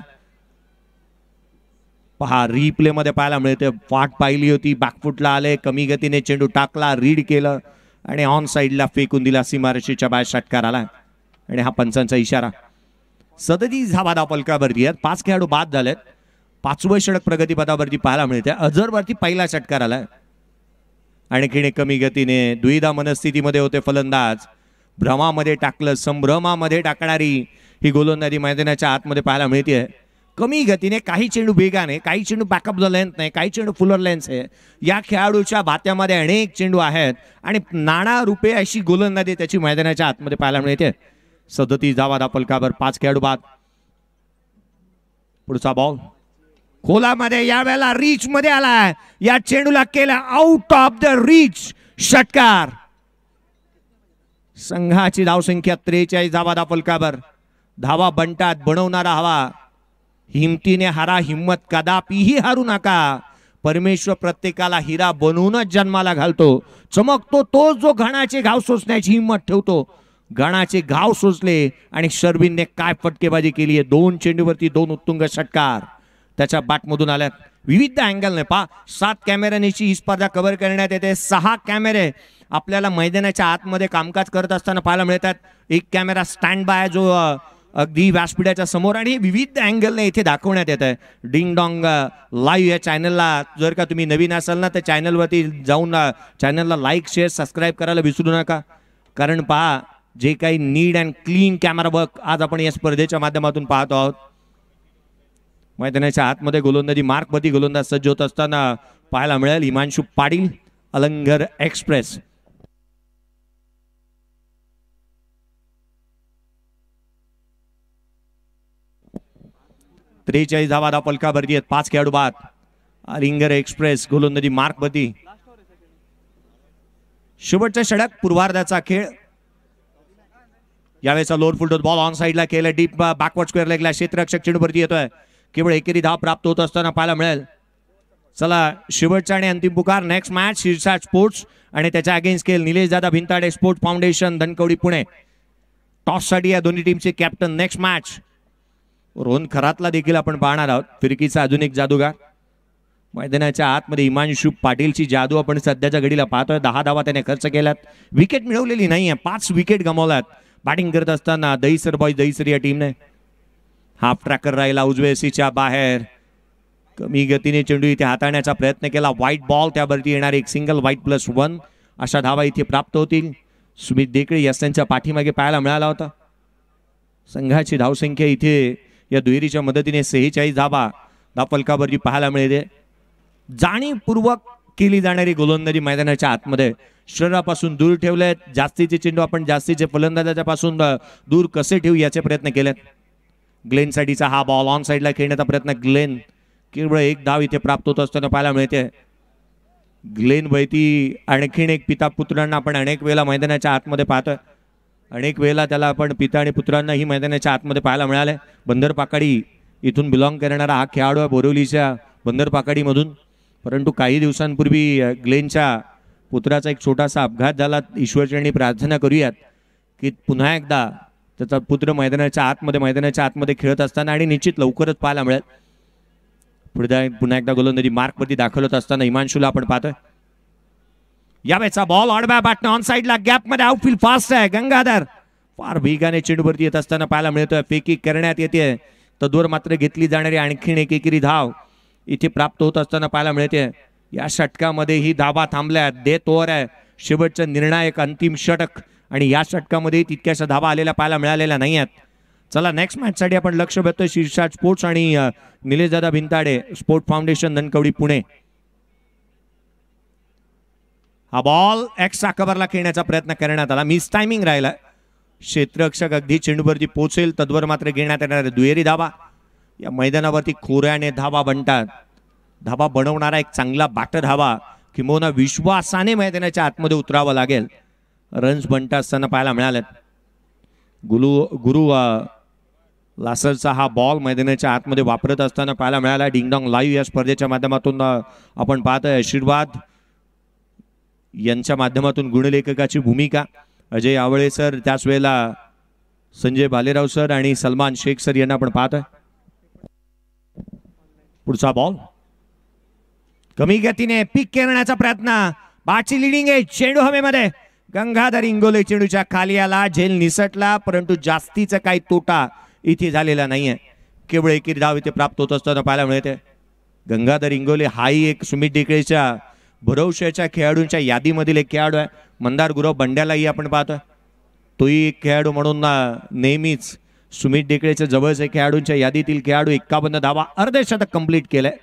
Speaker 2: पहा रिप्ले मध्ये पाहायला मिळते वाट पाहिली होती बॅकफुटला आले कमी गतीने चेंडू टाकला रीड केलं आणि ऑन साईडला फेकून दिला सीमारशीच्या बाहेर षटकार आला आणि हा पंचांचा इशारा सदतीस धावा धाव पलकावरती आहेत पाच खेळाडू बाद झालेत पाचवं षडक प्रगतीपदावरती पाहायला मिळते अजरवरती पहिला षटकार आलाय आणखीने कमी गतीने दुविधा मनस्थितीमध्ये होते फलंदाज भ्रमामध्ये टाकलं संभ्रमामध्ये टाकणारी ही गोलंदाजी मैदानाच्या आतमध्ये पाहायला मिळते कमी गतीने काही चेंडू वेगाने काही चेंडू बॅकअप लेंथ नाही काही चेंडू फुलर लेंथ आहे या खेळाडूच्या भात्यामध्ये अनेक चेंडू आहेत आणि नाणा रुपे अशी गोलंदाजी त्याची मैदानाच्या आतमध्ये पाहायला मिळते सदतीस धावा दा काबर पाच खेळाडू बाद पुढचा बॉल खोलामध्ये यावेळेला रीच मध्ये आलाय या चेंडूला केला आउट ऑफ द रीच षटकार संघाची धावसंख्या त्रेचाळीस धावा दाखल बर धावा बंटात बनवणारा हवा हिमतीने हारा हिम्मत कदापिही हारू नका परमेश्वर प्रत्येकाला हिरा बनवूनच जन्माला घालतो चमकतो तोच जो घणाचे घाव सोसण्याची हिंमत ठेवतो घणाचे घाव सोचले आणि शर्बिनने काय फटकेबाजी केली आहे दोन चेंडूवरती दोन उत्तुंग षटकार त्याच्या बाटमधून आल्यात विविध अँगलने पा सात कॅमेऱ्यांची ही स्पर्धा कव्हर करण्यात येते सहा कॅमेरे आपल्याला मैदानाच्या आतमध्ये कामकाज करत असताना पाहायला मिळतात एक कॅमेरा स्टँड बाय जो अगदी व्यासपीठाच्या समोर आणि विविध अँगलने इथे दाखवण्यात येत आहे डिंग डॉंग लाईव्ह या चॅनलला जर का तुम्ही नवीन असाल ना तर चॅनलवरती जाऊन चॅनलला लाईक शेअर सबस्क्राईब करायला विसरू नका कारण पहा जे काही neat and clean camera work आज आपण या स्पर्धेच्या माध्यमातून पाहतो आहोत मैदानाच्या आतमध्ये गोलंदाजी मार्कमध्ये गोलंदाज सज्ज होत असताना पाहायला मिळेल हिमांशु पाटील अलंगर एक्सप्रेस त्रेचाळीस धावा पलका भरती आहेत पाच खेळाडू बाद अलिंगर एक्सप्रेस गोलंदाजी मार्कबदी शेवटच्या षडक पूर्वार्धाचा खेळ यावेळेचा लोअर फुलटोत बॉल ऑन साईडला केला डीप बॅकवर्ड स्क्वेअर लागला क्षेत्ररक्षक चेंडूवरती येतोय केवळ एकेरी धाव प्राप्त होत असताना पाहायला मिळेल चला शेवटचा आणि अंतिम पुकार नेक्स्ट मॅच शिरसाट स्पोर्ट्स आणि त्याच्या अगेन्स्ट केल निलेश दादा भिंताडे स्पोर्ट फाउंडेशन धनकवडी पुणे टॉससाठी या दोन्ही टीमचे कॅप्टन नेक्स्ट मॅच रोहन खरातला देखील आपण पाहणार आहोत फिरकीचा अजून एक जादूगार मैदानाच्या आतमध्ये हिमांशू पाटीलची जादू आपण सध्याच्या घडीला पाहतोय दहा धावा त्याने खर्च केल्यात विकेट मिळवलेली नाही आहे पाच विकेट गमावल्यात बॅटिंग करत असताना दहीसर बॉय दहीसर या टीमने हाफ ट्रॅकर राहिला उजवे बाहेर कमी गतीने चेंडू इथे हाताळण्याचा प्रयत्न केला व्हाईट बॉल त्यावरती येणारे एक सिंगल व्हाईट प्लस वन अशा धावा इथे प्राप्त होतील सुमित देकळे यास त्यांच्या पाठीमागे पाहायला मिळाला होता संघाची धावसंख्या इथे या दुहेरीच्या मदतीने सेहेचाळीस धावा दापलकावरती पाहायला मिळते जाणीवपूर्वक केली जाणारी गोलंदाजी मैदानाच्या आतमध्ये शरीरापासून दूर ठेवले जास्तीचे चेंडू आपण जास्तीचे फलंदाजाच्यापासून दूर कसे ठेवू याचे प्रयत्न केलेत ग्लेनसाठीचा हा बॉल ऑन साईडला खेळण्याचा प्रयत्न ग्लेन केवळ एक धाव इथे प्राप्त होत असताना पाहायला मिळते ग्लेन वैती आणखीन एक पिता पुत्रांना आपण अनेक वेळेला मैदानाच्या आतमध्ये पाहतोय अनेक वेळेला त्याला आपण पिता आणि पुत्रांनाही मैदानाच्या आतमध्ये पाहायला मिळाले बंदर इथून बिलॉंग करणारा हा खेळाडू आहे बोरिवलीच्या बंदरपाकाडीमधून परंतु काही दिवसांपूर्वी ग्लेनच्या पुत्राचा एक छोटासा अपघात झाला ईश्वरचरणी प्रार्थना करूयात की पुन्हा एकदा त्याचा पुत्र मैदानाच्या आतमध्ये मैदानाच्या आतमध्ये खेळत असताना आणि निश्चित लवकरच पाहायला मिळेल पुढे पुन्हा एकदा गोलंदाजी मार्कवरती दाखल होत असताना हिमांशूला आपण पाहतोय यावेचा बॉल ऑडबॅ बाटणं ऑन साईडला गॅपमध्ये आउटफील्ड फास्ट आहे गंगाधर फार भीगाने चेंडूवरती येत असताना पाहायला मिळतोय फेकी करण्यात येते तद्वर मात्र घेतली जाणारी आणखीन एकेकिरी धाव इथे प्राप्त होत असताना पाहायला मिळते या षटकामध्ये ही धाबा थांबल्या देत ओव्हर आहे शेवटचं निर्णायक अंतिम षटक आणि या षटकामध्ये तितक्याशा धावा आलेल्या पाहायला मिळालेल्या नाही आहेत चला नेक्स्ट मॅचसाठी आपण लक्ष भेटतोय शीर्षाट स्पोर्ट्स आणि निलेशदादा भिंताडे स्पोर्ट फाउंडेशन धनकवडी पुणे हा बॉल एक्स अकबरला खेळण्याचा प्रयत्न करण्यात आला मिस टायमिंग राहिला क्षेत्ररक्षक अगदी चेंडूवरती पोचेल तद्वर मात्र घेण्यात येणार दुहेरी धावा या मैदानावरती खोऱ्याने धावा बनतात धावा बनवणारा एक चांगला बॅटर धावा किंबहुना विश्वासाने मैदानाच्या आतमध्ये उतरावं लागेल रन्स बनता असताना पाहायला मिळाले गुरु गुरु लासरचा हा बॉल मैदानाच्या आतमध्ये वापरत असताना पाहायला मिळाला डिंगडॉंग लाईव्ह या स्पर्धेच्या माध्यमातून आपण पाहतोय आशीर्वाद यांच्या माध्यमातून गुणलेखकाची भूमिका अजय आवळे सर त्याच वेळेला संजय भालेराव सर आणि सलमान शेख सर यांना आपण पाहतोय पुढचा बॉल कमी गतीने पिक करण्याचा प्रयत्न बाची लिडिंग आहे चेंडू हवेमध्ये गंगाधर इंगोले चेंडूच्या खाली आला झेल निसटला परंतु जास्तीचा काही तोटा इथे झालेला नाहीये केवळ एकीर धाव इथे प्राप्त होत असताना पाहायला मिळते गंगाधर इंगोले हाही एक सुमित डिकळेच्या भरवशाच्या खेळाडूंच्या यादीमधील एक खेळाडू आहे मंदार गुरव बंड्यालाही आपण पाहतोय तोही एक खेळाडू म्हणून ना नेहमीच सुमित डेकळेच्या जवळच्या खेळाडूंच्या यादीतील खेळाडू एक्कावन्न धावा अर्धशतक कंप्लीट केलंय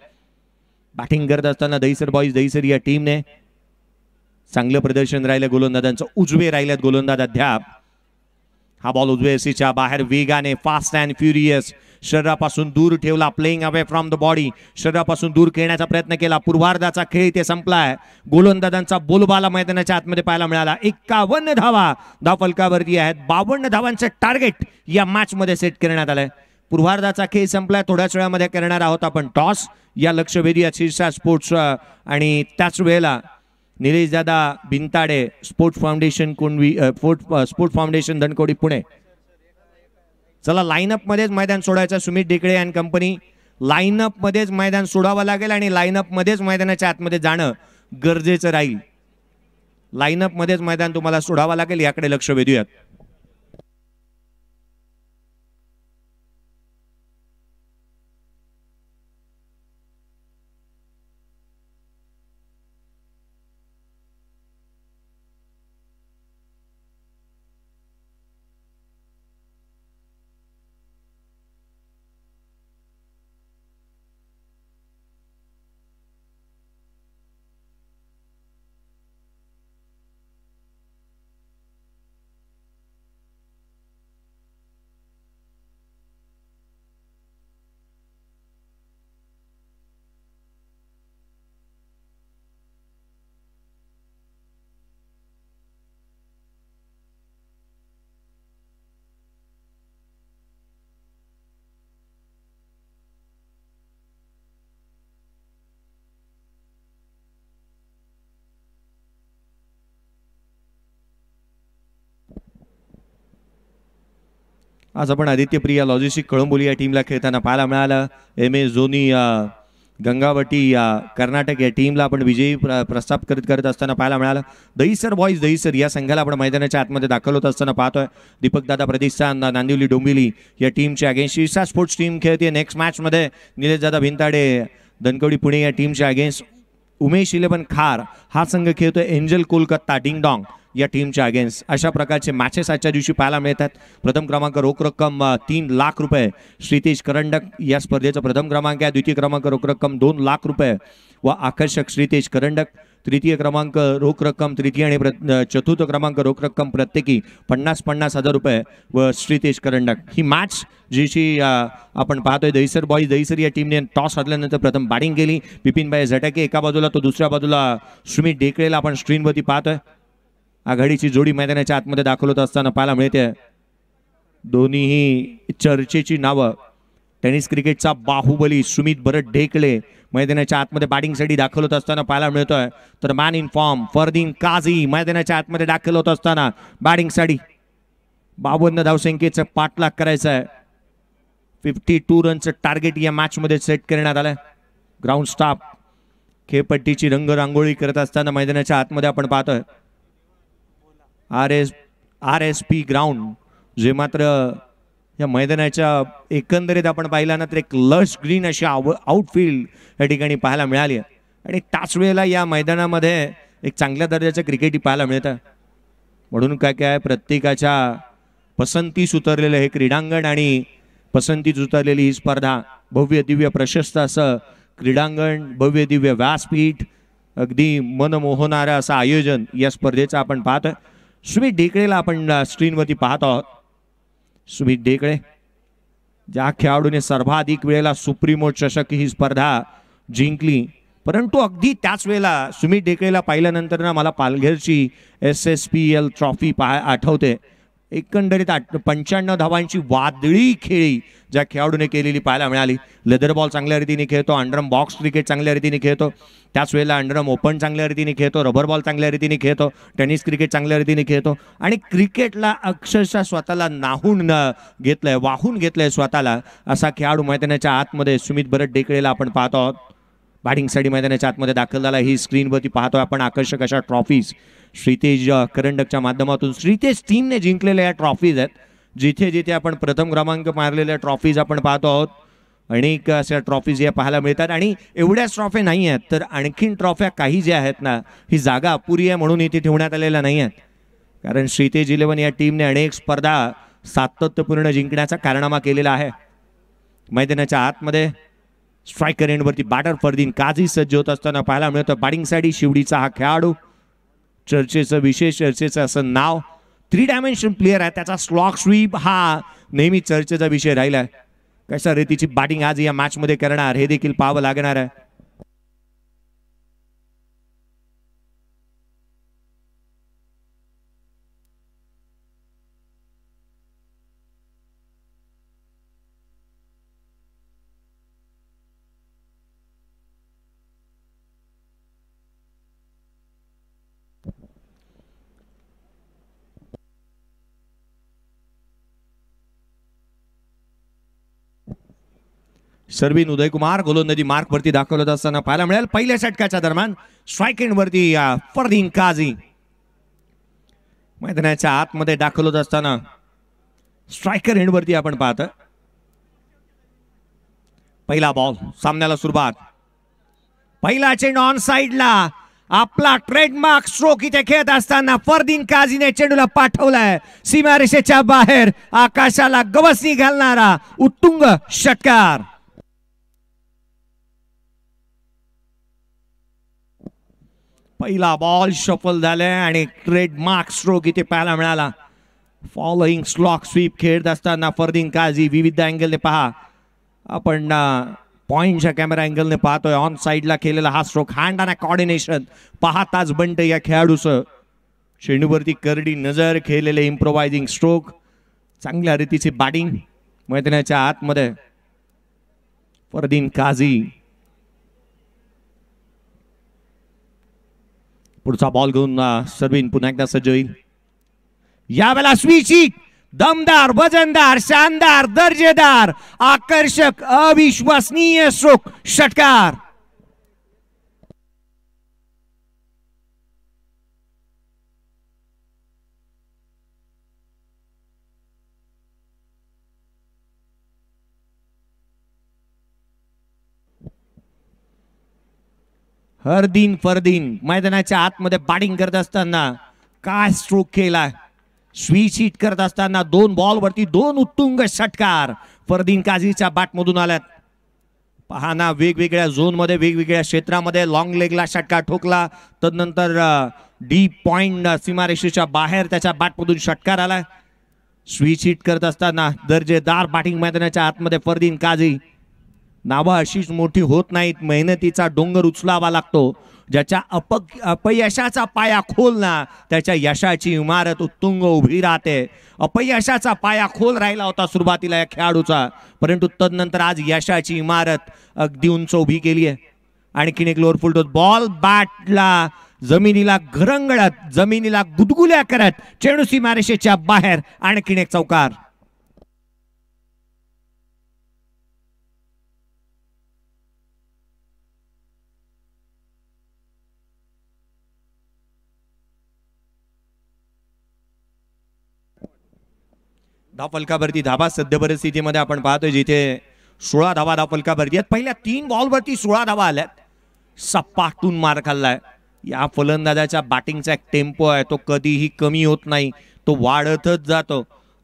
Speaker 2: बॅटिंग करत असताना दहीसर बॉईज दहिसर या टीमने चांगलं प्रदर्शन राहिलं गोलंदाजांचं उजवे राहिल्यात गोलंदाज अध्याप हा बॉल उजवे सीच्या बाहेर वेगाने फास्ट अँड फ्युरियस शरीरापासून दूर ठेवला playing away from the body शरीरापासून दूर खेळण्याचा प्रयत्न केला पूर्वार्धाचा खेळ इथे संपलाय गोलंदाजांचा बोलबाला मैदानाच्या आतमध्ये पाहायला मिळाला एक्कावन्न धावा फलकावरती आहेत बावन्न धावांचं टार्गेट या मॅचमध्ये सेट करण्यात आलंय पूर्वार्धाचा खेळ संपलाय थोड्याच वेळामध्ये करणार आहोत आपण टॉस या लक्षवेधी शीर्षा स्पोर्ट्स आणि त्याच वेळेला निलेश दादा बिंताडे स्पोर्ट फाउंडेशन कुणवी स्पोर्ट फाउंडेशन धनकोडी पुणे चला मध्येच मैदान सोडायचं सुमित ढेकळे अँड कंपनी मध्येच मैदान सोडावं लागेल आणि लाईनअपमध्येच मैदानाच्या आतमध्ये जाणं गरजेचं राहील मध्येच मैदान तुम्हाला सोडावं लागेल याकडे लक्ष वेधूयात आज आपण आदित्यप्रिया लॉजिस्टिक कळंबोली या टीमला खेळताना पाहायला मिळालं एम एस झोनी या गंगावटी या कर्नाटक या टीमला आपण विजयी प्र प्रस्ताप करीत करत असताना पाहायला मिळालं दहीसर बॉईज दहीसर या संघाला आपण मैदानाच्या आतमध्ये दाखल होत असताना पाहतोय दीपकदादा प्रतिष्ठान नांदिवली डोंबिवली या टीमच्या अगेन्स्ट शिरसा स्पोर्ट्स टीम खेळते नेक्स्ट मॅचमध्ये निलेश दादा भिंताडे धनकवडी पुणे या टीमच्या अगेन्स्ट उमेश इलेवन खार हा संघ खेळतोय एंजल कोलकाता डिंगडॉंग या टीमच्या अगेन्स्ट अशा प्रकारचे मॅचेस आजच्या दिवशी पाहायला मिळतात प्रथम क्रमांक रोख रक्कम तीन लाख रुपये श्रीतेश करंडक या स्पर्धेचा प्रथम क्रमांक आहे द्वितीय क्रमांक रोख रक्कम दोन लाख रुपये व आकर्षक श्रीतेज करंडक तृतीय क्रमांक रोख रक्कम तृतीय आणि चतुर्थ क्रमांक रोख रक्कम प्रत्येकी पन्नास पन्नास हजार रुपये व श्रीतेश करंडक ही मॅच जीशी आपण पाहतोय दहीसर बॉईज दहीसर या टीमने टॉस हरल्यानंतर प्रथम बॅटिंग केली बिपिनबाई झटाके एका बाजूला तो दुसऱ्या बाजूला सुमित डेकळेला आपण स्क्रीनवरती पाहतोय आघाडीची जोडी मैदानाच्या आतमध्ये दाखल होत असताना पाहायला मिळते दोन्हीही चर्चेची नावं टेनिस क्रिकेटचा बाहुबली सुमित भरत ढेकळे मैदानाच्या आतमध्ये बॅटिंगसाठी दाखल होत असताना पाहायला मिळतोय तर man in form Fardeen Kazi मैदानाच्या आतमध्ये दाखल होत असताना बॅटिंगसाठी बावन्न धावसंख्येचा पाठलाग करायचं आहे फिफ्टी टू रनचं टार्गेट या मॅचमध्ये सेट करण्यात आलं ग्राउंड स्टाफ खेळपट्टीची रांगोळी करत असताना मैदानाच्या आतमध्ये आपण पाहतोय R S R S P ground जे मात्र या मैदानाच्या एकंदरीत आपण पाहिला ना तर एक लश ग्रीन अशी आव आउटफील्ड या ठिकाणी पाहायला मिळाली आहे आणि त्याच वेळेला या मैदानामध्ये एक चांगल्या दर्जाचं क्रिकेट पाहायला मिळतं म्हणून काय काय प्रत्येकाच्या पसंतीस उतरलेलं हे क्रीडांगण आणि पसंतीस उतरलेली ही स्पर्धा भव्य दिव्य प्रशस्त असं क्रीडांगण भव्य दिव्य व्यासपीठ अगदी मनमोहणारं असं आयोजन या स्पर्धेचं आपण पाहतोय स्वीट ढेकळेला आपण स्क्रीनवरती पाहत आहोत सुमित डेकळे ज्या खेळाडूने सर्वाधिक वेळेला सुप्रीमो चषक ही स्पर्धा जिंकली परंतु अगदी त्याच वेळेला सुमित डेकळेला पाहिल्यानंतर ना मला पालघरची S S P L trophy आठवते एकंदरीत आठ पंच्याण्णव धावांची वादळी खेळी ज्या खेळाडूने केलेली पाहायला मिळाली लेदर बॉल चांगल्या रीतीने खेळतो अंडरम बॉक्स क्रिकेट चांगल्या रीतीने खेळतो त्याच वेळेला अंडरम ओपन चांगल्या रीतीने खेळतो रबर बॉल चांगल्या रीतीने खेळतो टेनिस क्रिकेट चांगल्या रीतीने खेळतो आणि क्रिकेटला अक्षरशः स्वतःला नाहून न घेतलंय वाहून घेतलंय स्वतःला असा खेळाडू मैदानाच्या आतमध्ये सुमित भरत डेकळेला आपण पाहतो आहोत बॅटिंगसाठी मैदानाच्या आतमध्ये दाखल झाला ही स्क्रीनवरती पाहतोय आपण आकर्षक अशा ट्रॉफीज श्रीतेज करंडकच्या माध्यमातून श्रीतेज टीमने जिंकलेल्या या ट्रॉफीज आहेत जिथे जिथे आपण प्रथम क्रमांक मारलेल्या ट्रॉफीज आपण पाहतो आहोत अनेक अशा ट्रॉफीज या पाहायला मिळतात आणि एवढ्याच ट्रॉफ्या नाही आहेत तर आणखीन ट्रॉफ्या काही ज्या आहेत ना ही जागा अपुरी आहे म्हणून इथे ठेवण्यात आलेल्या नाही आहेत कारण श्रीतेज इलेवन या टीमने अनेक स्पर्धा सातत्यपूर्ण जिंकण्याचा कारनामा केलेला आहे मैदानाच्या आतमध्ये स्ट्रायकर एंडवरती बॅटर फरदीन काझी सज्ज होत असताना पाहायला मिळतं बॅटिंगसाठी शिवडीचा हा खेळाडू चर्चेचा विशेष चर्चेचं असं नाव थ्री डायमेन्शन प्लेअर आहे त्याचा स्लॉक स्वीप हा नेहमी चर्चेचा विषय राहिला कशा रेतीची बॅटिंग आज या मॅचमध्ये करणार हे देखील पाहावं लागणार आहे सर्बीन उदयकुमार गोलंदाजी मार्कवरती दाखवलं असताना पाहायला मिळेल पहिल्या षटकाच्या दरम्यान वरती फरदीन काझी मैदानाच्या आतमध्ये दाखवत असताना स्ट्रायकर वरती आपण पाहत पहिला बॉल सामन्याला सुरुवात पहिला चेंड ऑन साइडला आपला ट्रेडमार्क स्ट्रोक इथे खेळत असताना फरदीन काझीने चेंडूला पाठवलाय सीमारेषेच्या बाहेर आकाशाला गवसणी घालणारा उत्तुंग षटकार पहिला बॉल शफल झालाय आणि ट्रेडमार्क स्ट्रोक इथे पाहायला मिळाला फॉलोइंग स्लॉक स्वीप खेळत असताना फर्दिंग काझी विविध अँगलने पहा आपण पॉईंटच्या कॅमेरा अँगलने पाहतोय ऑन साईडला केलेला हा स्ट्रोक हँड आणि कॉर्डिनेशन पाहताच बंट या खेळाडूचं चेंडूवरती करडी नजर खेळलेले इम्प्रोवायझिंग स्ट्रोक चांगल्या रीतीची बॅटिंग मैदानाच्या आतमध्ये फरदीन काझी पुढचा बॉल घेऊन सर्विन पुन्हा एकदा सज्ज होईल यावेळेला स्वीची दमदार वजनदार शानदार दर्जेदार आकर्षक अविश्वसनीय स्ट्रोक षटकार हरदिन फरदिन मैदानाच्या आतमध्ये बॅटिंग करत असताना काय स्ट्रोक केला स्वीच हिट करत असताना दोन बॉलवरती दोन उत्तुंग षटकार फरदीन काझीच्या मधून आल्यात पहा ना वेगवेगळ्या मध्ये वेगवेगळ्या क्षेत्रामध्ये लॉंग लेगला षटकार ठोकला तदनंतर डी पॉइंट सीमारेषेच्या बाहेर त्याच्या मधून षटकार आला स्वीच हिट करत असताना दर्जेदार बॅटिंग मैदानाच्या आतमध्ये फरदीन काझी नावं अशीच मोठी होत नाहीत मेहनतीचा डोंगर उचलावा लागतो ज्याच्या अप अपयशाचा पाया खोल ना त्याच्या यशाची इमारत उत्तुंग उभी राहते अपयशाचा पाया खोल राहिला होता सुरुवातीला या खेळाडूचा परंतु तदनंतर आज यशाची इमारत अगदी उंच उभी केली आहे आणखीन एक लोअर फुलटो बॉल बॅटला जमिनीला घरंगळत जमिनीला गुदगुल्या करत चेणुसी मॅरेशेच्या बाहेर आणखीन एक चौकार धापलकावरती धाबा सध्या परिस्थितीमध्ये आपण पाहतोय जिथे सोळा धावा धापलकावरती आहेत पहिल्या तीन बॉलवरती सोळा धावा आल्यात सपाटून मार खाल्लाय या फलंदाजाच्या बॅटिंगचा एक टेम्पो आहे तो कधीही कमी होत नाही तो वाढतच जातो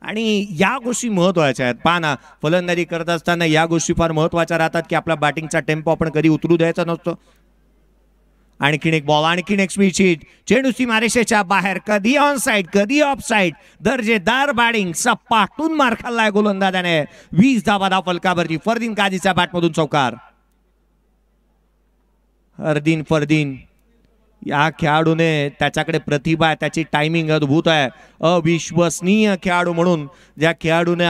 Speaker 2: आणि या गोष्टी महत्त्वाच्या आहेत पहा ना फलंदाजी करत असताना या गोष्टी फार महत्त्वाच्या राहतात की आपला बॅटिंगचा टेम्पो आपण कधी उतरू द्यायचा नसतो आणखीन एक बॉल आणखीन एक शीट चेंडूसी मारेशेच्या बाहेर कधी ऑन साईड कधी ऑफ साईड दर्जेदार बॅडिंग सपाटून मार खाल्लाय गोलंदाजाने वीस धाबा धाव फलकावरची फरदीन काजीच्या बॅटमधून चौकार हरदीन फरदीन या खेळाडूने त्याच्याकडे प्रतिभा आहे त्याची टायमिंग अद्भुत आहे अविश्वसनीय खेळाडू म्हणून ज्या खेळाडूने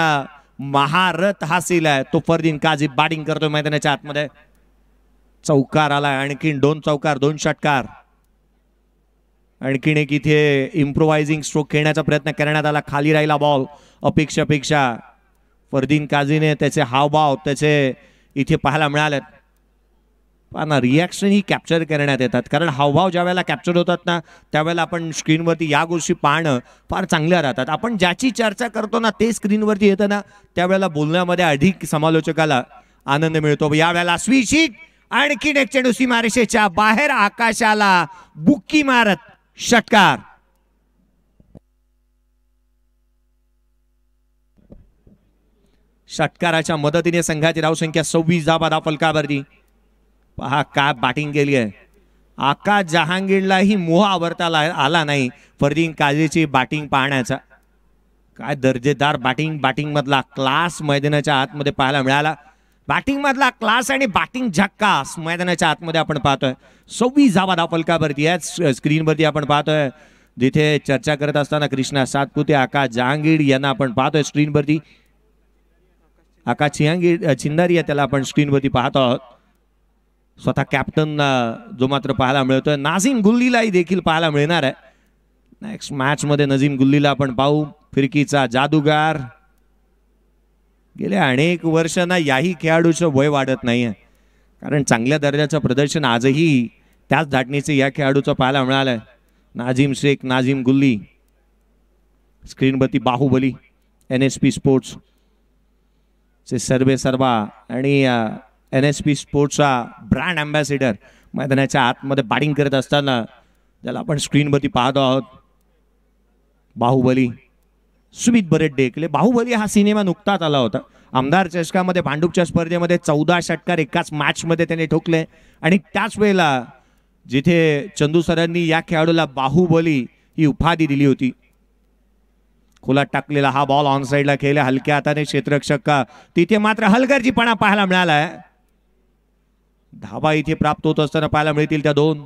Speaker 2: महारथ हासिल आहे तो फरदीन काजी बॅटिंग करतोय मैदानाच्या आतमध्ये चौकार आलाय आणखीन दोन चौकार दोन षटकार आणखीन एक इथे इम्प्रोवाइजिंग स्ट्रोक खेळण्याचा प्रयत्न करण्यात आला खाली राहिला बॉल अपेक्षापेक्षा फरदीन काझीने त्याचे हावभाव त्याचे इथे पाहायला मिळालेत पण रिएक्शन ही कॅप्चर करण्यात येतात कारण हावभाव ज्या वेळेला कॅप्चर होतात ना त्यावेळेला आपण स्क्रीनवरती या गोष्टी पाहणं फार चांगल्या राहतात आपण ज्याची चर्चा करतो ना ते स्क्रीनवरती येतं ना त्यावेळेला बोलण्यामध्ये अधिक समालोचकाला आनंद मिळतो यावेळेला स्वीशीट आणखीन एक चेंडू मारेशेच्या बाहेर आकाशाला बुक्की मारत षटकार षटकाराच्या मदतीने संघाची धावसंख्या सव्वीस धाबा फलकावरती पहा का बॅटिंग गेली आहे आकाश जहांगीरलाही मोह आवरताला आला नाही फरदीन काजीची बॅटिंग पाहण्याचा काय दर्जेदार बॅटिंग मधला क्लास मैदानाच्या आतमध्ये पाहायला मिळाला बॅटिंग मधला क्लास आणि बॅटिंग झक्कास मैदानाच्या आतमध्ये आपण पाहतोय सव्वीस धावा धापलकावरती आहे स्क्रीनवरती आपण पाहतोय जिथे चर्चा करत असताना कृष्णा सातपुते आकाश जहांगीर यांना आपण पाहतोय स्क्रीनवरती आकाश चिहांगीर चिंदारिया त्याला आपण स्क्रीनवरती पाहतो आहोत स्वतः कॅप्टन जो मात्र पाहायला मिळतोय नाझीम गुल्लीलाही देखील पाहायला मिळणार आहे नेक्स्ट मॅचमध्ये नझीम गुल्लीला आपण पाहू फिरकीचा जादूगार गेल्या अनेक वर्षांना याही खेळाडूचं वय वाढत नाही आहे कारण चांगल्या दर्जाचं प्रदर्शन आजही त्याच धाटणीचं या खेळाडूचं पाहायला मिळालं आहे नाझीम शेख नाझीम गुल्ली स्क्रीनवरती Bahubali N S P sports चे सर्वे सर्वा आणि एन एस पी स्पोर्ट्सचा ब्रँड अँबॅसेडर मैदानाच्या आतमध्ये बॅटिंग करत असताना ज्याला आपण स्क्रीनवरती पाहतो आहोत बाहुबली सुमित लिए बाहुबली हा सिनेमा नुकताच आला होता आमदार चषकामध्ये भांडूपच्या स्पर्धेमध्ये चौदा षटकार एकाच मॅचमध्ये त्याने ठोकले आणि त्याच वेळेला जिथे चंदू सरांनी या खेळाडूला बाहुबली ही उपाधी दिली होती खुला टाकलेला हा बॉल ऑन साईडला खेळला हलक्या हाताने क्षेत्रक्षक का तिथे मात्र हलगर्जीपणा पाहायला मिळालाय धाबा इथे प्राप्त होत असताना पाहायला मिळतील त्या दोन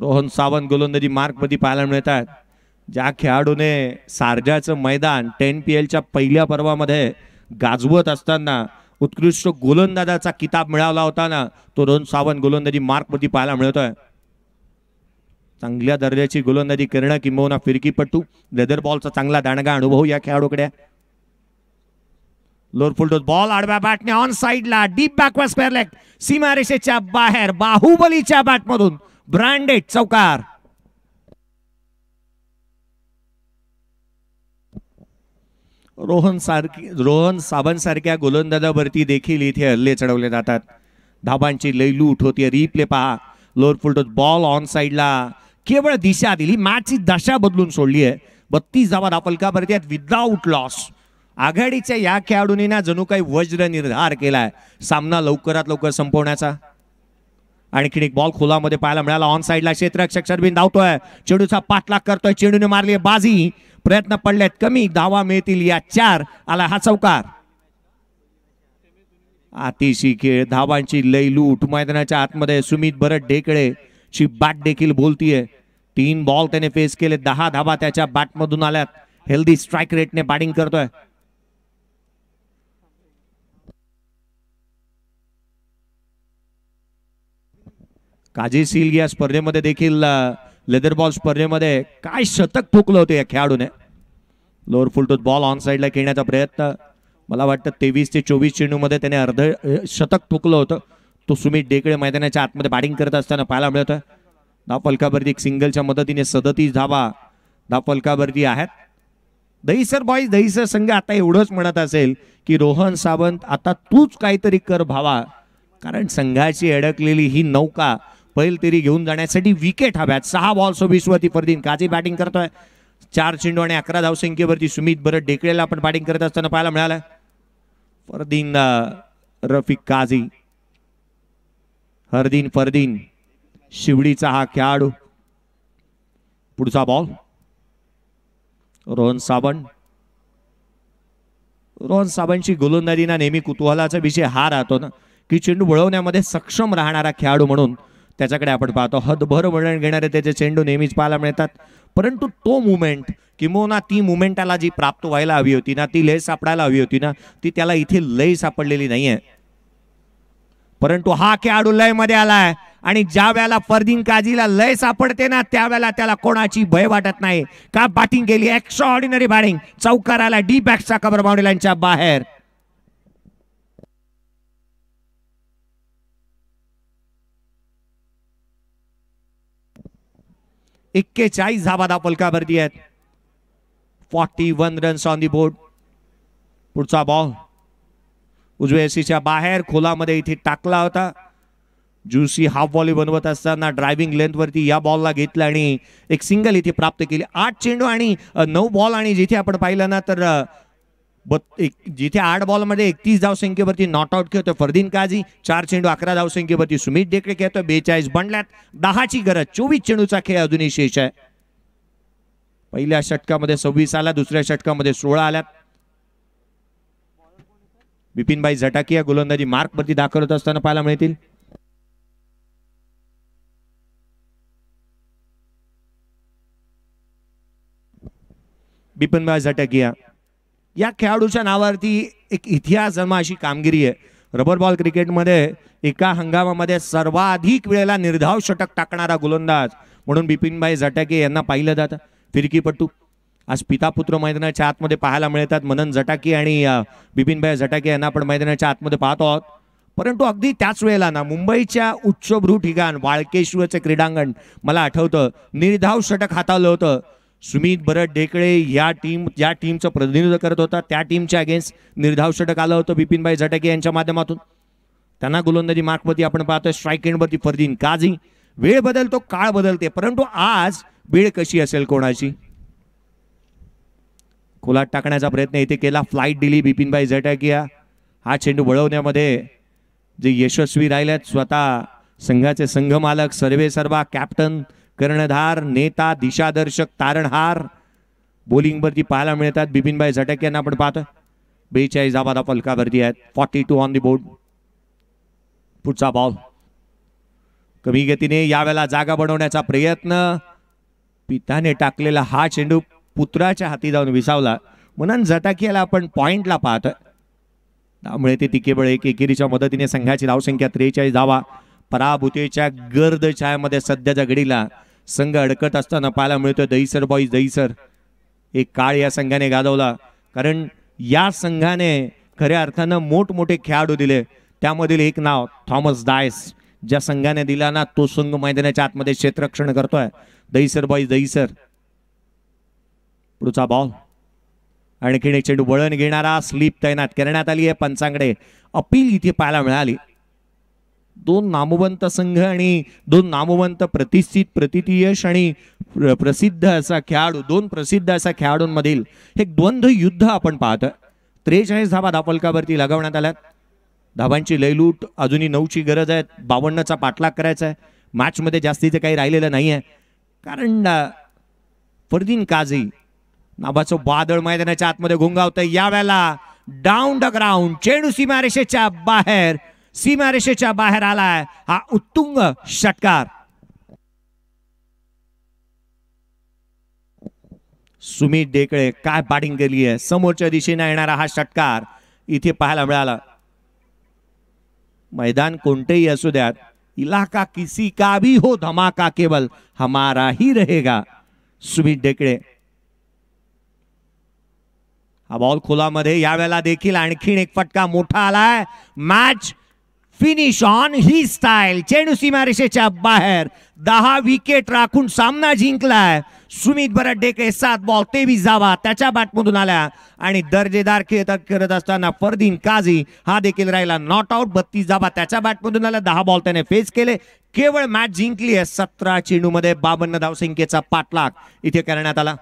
Speaker 2: रोहन सावंत गोलंदाजी मार्कमध्ये पाहायला मिळतात ज्या खेळाडूने सारजाचं मैदान टेन पी एलच्या पहिल्या पर्वामध्ये गाजवत असताना उत्कृष्ट गोलंदाजाचा किताब मिळाला होता ना तो रोहन सावंत गोलंदाजी मार्कमध्ये पाहायला मिळतोय चांगल्या दर्जाची गोलंदाजी करणं किंबहुना फिरकीपट्टू लेदर बॉलचा चांगला दाणगा अनुभव या खेळाडूकडे लोरफुलडोज बॉल आडव्या बॅटने ऑन साईडला डीप बॅकवर्ड स्क्वेअर लेग सीमारेषेच्या बाहेर बाहुबलीच्या बॅटमधून ब्रँडेड चौकार रोहन सारखी रोहन सारख्या गोलंदाजावरती देखील इथे हल्ले चढवले जातात धाबांची लैलू लूट होती रिप्ले पहा लोअर बॉल ऑन साईडला केवळ दिशा दिली मॅचची दशा बदलून सोडली आहे बत्तीस धावा भरती आहेत विदाऊट लॉस आघाडीच्या या खेळाडूंनी ना जणू काही वज्र निर्धार केलाय सामना लवकरात लवकर संपवण्याचा आणखीन एक बॉल खोलामध्ये पाहायला मिळाला ऑन साईडला क्षेत्र धावतोय चेडूचा पाठलाग करतोय चेंडूने मारली बाजी प्रयत्न पडल्यात कमी धावा मिळतील या चार आला हा चौकार आतिशी खेळ धावांची लय लूट मैदानाच्या आतमध्ये सुमित भरत ढेकळे ची बॅट देखील बोलतीये तीन बॉल त्याने फेस केले दहा धावा त्याच्या मधून आल्यात हेल्दी स्ट्राईक रेटने बॅटिंग करतोय काजी सिल या स्पर्धेमध्ये देखील लेदर बॉल स्पर्धेमध्ये काय शतक ठोकलं होतं या खेळाडूने lower full toss ball on साईडला खेळण्याचा प्रयत्न मला वाटतं तेवीस ते चोवीस चेंडूमध्ये त्याने अर्ध शतक ठोकलं होतं तो सुमित डेकळे मैदानाच्या आतमध्ये बॅटिंग करत असताना पाहायला मिळत दहा फलकावरती एक सिंगलच्या मदतीने सदतीस धावा दहा पलकावरती आहेत दहीसर बॉईज दहीसर संघ आता एवढंच म्हणत असेल की रोहन सावंत आता तूच काहीतरी कर भावा कारण संघाची अडकलेली ही नौका पहिल तेरी घेऊन जाण्यासाठी विकेट हव्यात सहा बॉल सो विश्वती काझी बॅटिंग करतोय चार चेंडू आणि अकरा धावसंख्येवरती सुमित भरत डेकळेला आपण बॅटिंग करत असताना पाहायला मिळालं फरदीन रफिक काझी हरदीन फरदीन शिवडीचा हा खेळाडू पुढचा बॉल रोहन साबण रोहन साबणची गोलंदाजीना नेहमी कुतूहलाचा विषय हा राहतो ना की चेंडू वळवण्यामध्ये सक्षम राहणारा खेळाडू म्हणून त्याच्याकडे आपण पाहतो हदभर वळण घेणारे त्याचे चेंडू नेहमीच पाहायला मिळतात परंतु तो मुवमेंट किंबहुना ती मुवमेंटाला जी प्राप्त व्हायला हवी होती ना ती लय सापडायला हवी होती ना ती त्याला इथे लय सापडलेली नाहीये परंतु हा खेळाडू लयमध्ये आलाय आणि ज्या वेळेला फर्दिन काजीला लय सापडते ना त्यावेळेला त्याला कोणाची भय वाटत नाही का बॅटिंग केली एक्स्ट्रा ऑर्डिनरी बॅटिंग चौकाराला डी बॅक्सचा कबर बाउंड्रीलाईनच्या बाहेर एक्केचाळीस धावा धापलकावरती आहेत forty one runs on the board पुढचा बॉल उजव्या बाहेर खोलामध्ये इथे टाकला होता ज्युसी हाफ बॉली बनवत असताना ड्रायव्हिंग लेंथवरती या बॉलला घेतला आणि एक सिंगल इथे प्राप्त केली आठ चेंडू आणि नऊ बॉल आणि जिथे आपण पाहिलं ना तर बत एक जिथे आठ बॉलमध्ये एकतीस संख्येवरती नॉट आउट खेळतो फरदीन काझी चार चेंडू अकरा धावसंख्येवरती सुमित डेकडे खेळतो बेचाळीस बनल्यात दहाची गरज चोवीस चेंडूचा खेळ अजूनही शेष आहे पहिल्या षटकामध्ये सव्वीस आला दुसऱ्या षटकामध्ये सोळा आल्यात बिपिनबाई झटाकिया गोलंदाजी मार्कवरती दाखल होत असताना पाहायला मिळतील बिपिनबाई झटाकिया या खेळाडूच्या नावावरती एक इतिहास जमा अशी कामगिरी आहे रबर बॉल क्रिकेटमध्ये एका हंगामामध्ये सर्वाधिक वेळेला निर्धाव षटक टाकणारा गोलंदाज म्हणून बिपिनबाई झटाके यांना पाहिलं जातं फिरकीपटू आज पिता पुत्र मैदानाच्या आतमध्ये पाहायला मिळतात मनन झटाके आणि बिपिनबाई झटाके यांना आपण मैदानाच्या आतमध्ये पाहतो आहोत परंतु अगदी त्याच वेळेला ना मुंबईच्या उच्चभ्रू ठिकाण वाळकेश्वरचं क्रीडांगण मला आठवतं निर्धाव षटक हाताळलं होतं सुमित भरत ढेकळे या टीम ज्या टीमचं प्रतिनिधित्व करत होता त्या टीमच्या अगेन्स्ट निर्धाव षटक आलं होतं बिपिनभाई झटके यांच्या माध्यमातून त्यांना गोलंदाजी मार्कवरती आपण पाहतोय स्ट्राईक एंडवरती फरदीन काझी वेळ बदलतो काळ बदलते परंतु आज वेळ कशी असेल कोणाची खोलात टाकण्याचा प्रयत्न इथे केला फ्लाईट दिली बिपिनभाई झटकिया हा चेंडू वळवण्यामध्ये जे यशस्वी राहिलेत स्वतः संघाचे संघ मालक सर्वे सर्वा कॅप्टन कर्णधार नेता दिशादर्शक तारणहार वरती पाहायला मिळतात बिपिनबाई झटक यांना आपण पाहतो बेचाळीस धाबाधा फलकावरती आहेत forty two on the board पुढचा बॉल कमी गतीने यावेळेला जागा बनवण्याचा प्रयत्न पिताने टाकलेला हा चेंडू पुत्राच्या हाती जाऊन विसावला म्हणून झटाकियाला आपण पॉइंटला पाहतो त्यामुळे ते तिकेबळ एक एकेरीच्या मदतीने संघाची धावसंख्या त्रेचाळीस धावा पराभूतेच्या गर्द छायामध्ये सध्याच्या घडीला संघ अडकत असताना पाहायला मिळतोय दहीसर बॉईज दहीसर एक काळ या संघाने गाजवला कारण या संघाने खऱ्या अर्थानं मोठमोठे खेळाडू दिले त्यामधील एक नाव थॉमस डायस ज्या संघाने दिला ना तो संघ मैदानाच्या आतमध्ये क्षेत्ररक्षण करतोय दहीसर बॉईज दहीसर पुढचा बॉल आणखीन एक चेंडू वळण घेणारा स्लीप तैनात करण्यात आली आहे पंचांकडे अपील इथे पाहायला मिळाली दोन नामवंत संघ आणि दोन नामवंत प्रतिष्ठित प्रतितीयश आणि प्रसिद्ध असा खेळाडू दोन प्रसिद्ध असा खेळाडूंमधील हे द्वंद्व युद्ध आपण पाहतोय त्रेचाळीस धाबा धापलकावरती लगावण्यात आल्यात धाबांची लयलूट अजूनही नऊची गरज आहे बावन्नचा पाठलाग करायचा आहे मॅचमध्ये जास्तीचं काही राहिलेलं नाही आहे कारण फरदीन काझी नाबाचं वादळ मैदानाच्या आतमध्ये घोंगावतं यावेळेला डाऊन द ग्राउंड चेंडू सीमारेषेच्या बाहेर सीमारेषेच्या बाहेर आलाय हा उत्तुंग षटकार सुमित डेकळे काय बॅटिंग केली आहे समोरच्या दिशेने येणारा हा षटकार इथे पाहायला मिळाला मैदान कोणतेही असू द्यात इलाका किसी का भी हो धमाका केवल हमारा ही रहेगा सुमित डेकळे हा बॉल खोलामध्ये यावेळेला देखील आणखीन एक फटका मोठा आलाय मॅच फिनिश ऑन ही स्टाईल चेंडू सीमारेषेच्या बाहेर दहा विकेट राखून सामना जिंकलाय सुमित भरत डेके सात बॉल तेवीस जावा त्याच्या बॅटमधून आल्या आणि दर्जेदार खेळ करत असताना फरदीन काझी हा देखील राहिला नॉट आउट बत्तीस जावा त्याच्या बॅटमधून आला दहा बॉल त्याने फेस केले केवळ मॅच जिंकली आहे सतरा चेंडूमध्ये बावन्न धावसंख्येचा पाठलाग इथे करण्यात आला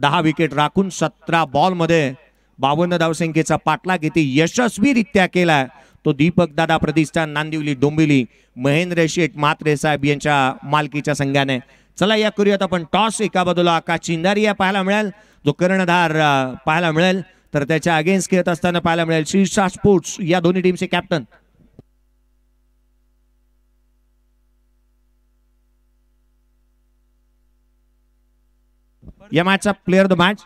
Speaker 2: दहा विकेट राखून सतरा बॉलमध्ये बावन्न धावसंख्येचा पाठलाग इथे यशस्वीरित्या केलाय तो दीपक दादा प्रतिष्ठान नांदिवली डोंबिवली महेंद्र शेठ मात्रे साहेब यांच्या मालकीच्या संघाने चला या करूयात आपण टॉस एका बाजूला का चिंदारी या पाहायला मिळेल जो कर्णधार पाहायला मिळेल तर त्याच्या अगेन्स्ट खेळत असताना पाहायला मिळेल शीर्षा स्पोर्ट्स या दोन्ही टीमचे कॅप्टन या मॅचचा प्लेअर द मॅच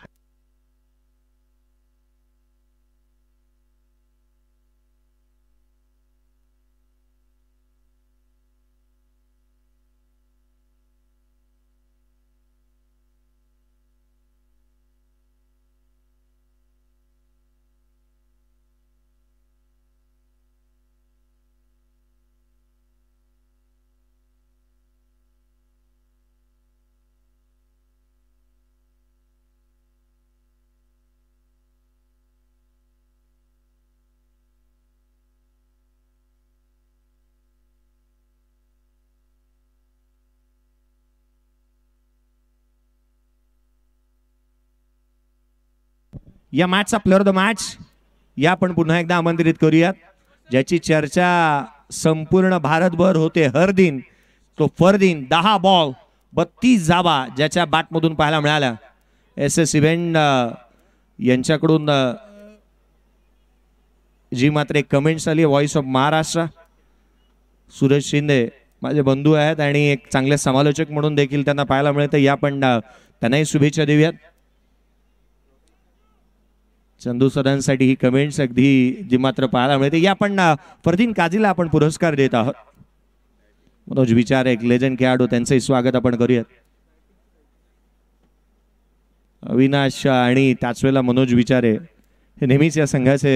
Speaker 2: या मॅचचा प्लेअर द मॅच या आपण पुन्हा एकदा आमंत्रित करूयात ज्याची चर्चा संपूर्ण भारतभर होते हर दिन तो फरदिन दहा बॉल बत्तीस जाबा ज्याच्या बॅटमधून पाहायला मिळाल्या एस एस इव्हेंट यांच्याकडून जी मात्र एक कमेंट्स आली व्हॉइस ऑफ महाराष्ट्र सुरेश शिंदे माझे बंधू आहेत आणि एक चांगले समालोचक म्हणून देखील त्यांना पाहायला मिळते या पण त्यांनाही शुभेच्छा देऊयात चंदू सदनसाठी ही कमेंट्स अगदी जी मात्र पाहायला मिळते या पण फरदीन काजीला आपण पुरस्कार देत आहोत मनोज विचार एक लेजंड खेळाडू त्यांचंही स्वागत आपण करूयात अविनाश आणि त्याच वेळेला मनोज विचारे हे नेहमीच या संघाचे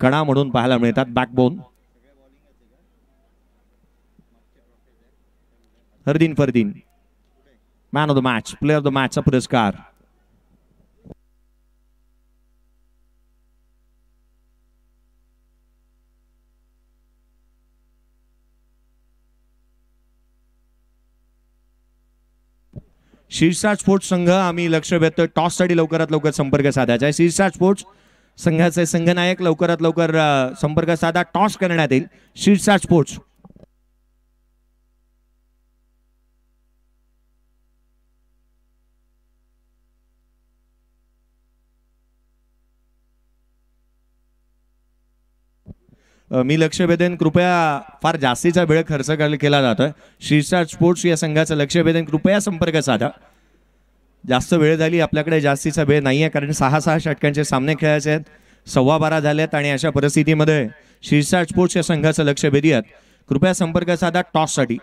Speaker 2: कणा म्हणून पाहायला मिळतात बॅकबोन हरदीन Fardeen man of the match player of the मॅचचा पुरस्कार शिरसाट स्पोर्ट्स संघ आम्ही लक्ष वेधतोय टॉससाठी लवकरात लवकर संपर्क साधायचा आहे शिरसाट स्पोर्ट्स संघाचे संघनायक लवकरात लवकर संपर्क साधा टॉस करण्यात येईल शिरसाट स्पोर्ट्स मी लक्ष वेधेन कृपया फार जास्तीचा वेळ खर्च केला जातोय श्रीसाद स्पोर्ट्स या संघाचं लक्ष वेधेन कृपया संपर्क साधा जास्त वेळ झाली आपल्याकडे जास्तीचा वेळ नाही आहे कारण सहा सहा षटकांचे सामने खेळायचे आहेत सव्वा बारा आहेत आणि अशा परिस्थितीमध्ये श्रीसाद स्पोर्ट्स या संघाचं लक्ष आहेत कृपया संपर्क साधा टॉससाठी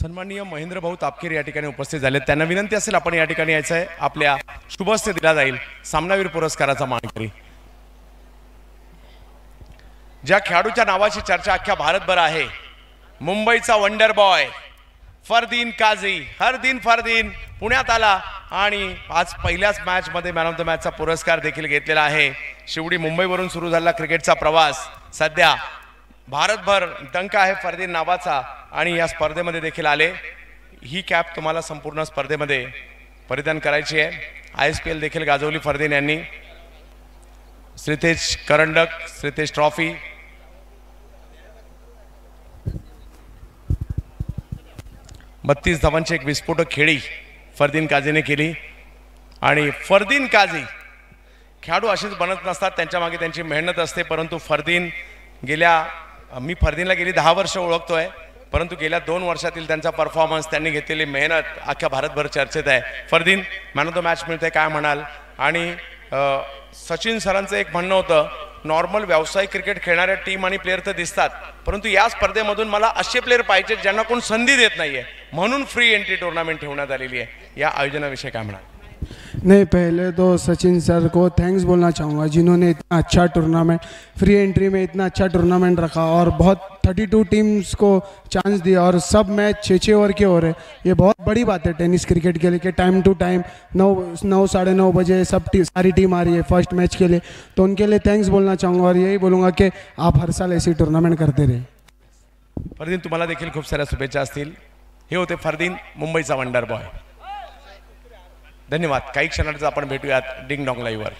Speaker 1: सन्माननीय महेंद्र भाऊ तापकीर या ठिकाणी उपस्थित झाले त्यांना विनंती असेल आपण या ठिकाणी यायचं आहे आपल्या शुभस्ते दिला जाईल सामनावीर पुरस्काराचा मानकरी ज्या खेळाडूच्या नावाची चर्चा अख्ख्या भारतभर आहे मुंबईचा वंडर बॉय फरदीन काझी हरदीन फरदीन पुण्यात आला आणि आज पहिल्याच मॅचमध्ये मॅन ऑफ द मॅच चा पुरस्कार देखील घेतलेला आहे शिवडी मुंबईवरून सुरू झालेला क्रिकेटचा प्रवास सध्या भारतभर दंका आहे फरदीन नावाचा आणि या स्पर्धेमध्ये देखील आले ही कॅप तुम्हाला संपूर्ण स्पर्धेमध्ये परिधान करायची आहे आय एस पी एल देखील गाजवली फरदीन यांनी श्रीतेज करंडक श्रीतेज ट्रॉफी बत्तीस धावांची एक विस्फोटक खेळी फरदीन काझीने केली आणि फरदीन काझी खेळाडू असेच बनत नसतात त्यांच्या मागे त्यांची मेहनत असते परंतु फरदीन गेल्या मी फरदीनला गेली दहा वर्ष ओळखतो आहे परंतु गेल्या दोन वर्षातील त्यांचा परफॉर्मन्स त्यांनी घेतलेली मेहनत अख्ख्या भारतभर चर्चेत आहे Fardeen man of the match मिळते काय म्हणाल आणि सचिन सरांचं एक म्हणणं होतं नॉर्मल व्यावसायिक क्रिकेट खेळणाऱ्या टीम आणि प्लेअर तर दिसतात परंतु या स्पर्धेमधून मला असे प्लेअर पाहिजेत ज्यांना कोण संधी देत नाहीये म्हणून फ्री एंट्री टुर्नामेंट ठेवण्यात आलेली आहे या आयोजनाविषयी काय म्हणाल नहीं पहले तो सचिन सर को थैंक्स बोलना चाहूँगा जिन्होंने इतना अच्छा टूर्नामेंट फ्री एंट्री में इतना अच्छा टूर्नामेंट रखा और बहुत 32 टीम्स को चांस दिया और सब मैच छः छः ओवर के हो रहे ये बहुत बड़ी बात है टेनिस क्रिकेट के लिए कि टाइम टू टाइम नौ नौ साढ़े नौ बजे सब टी, सारी टीम आ रही है फर्स्ट मैच के लिए तो उनके लिए थैंक्स बोलना चाहूँगा और यही बोलूँगा कि आप हर साल ऐसी टूर्नामेंट करते रहे फरदीन तुम्हारा देखिए खूब सारा शुभेच्छा आती हे होते फरदीन मुंबई का वंडर बॉय धन्यवाद काही क्षणांचं आपण भेटूयात डिंग डॉंग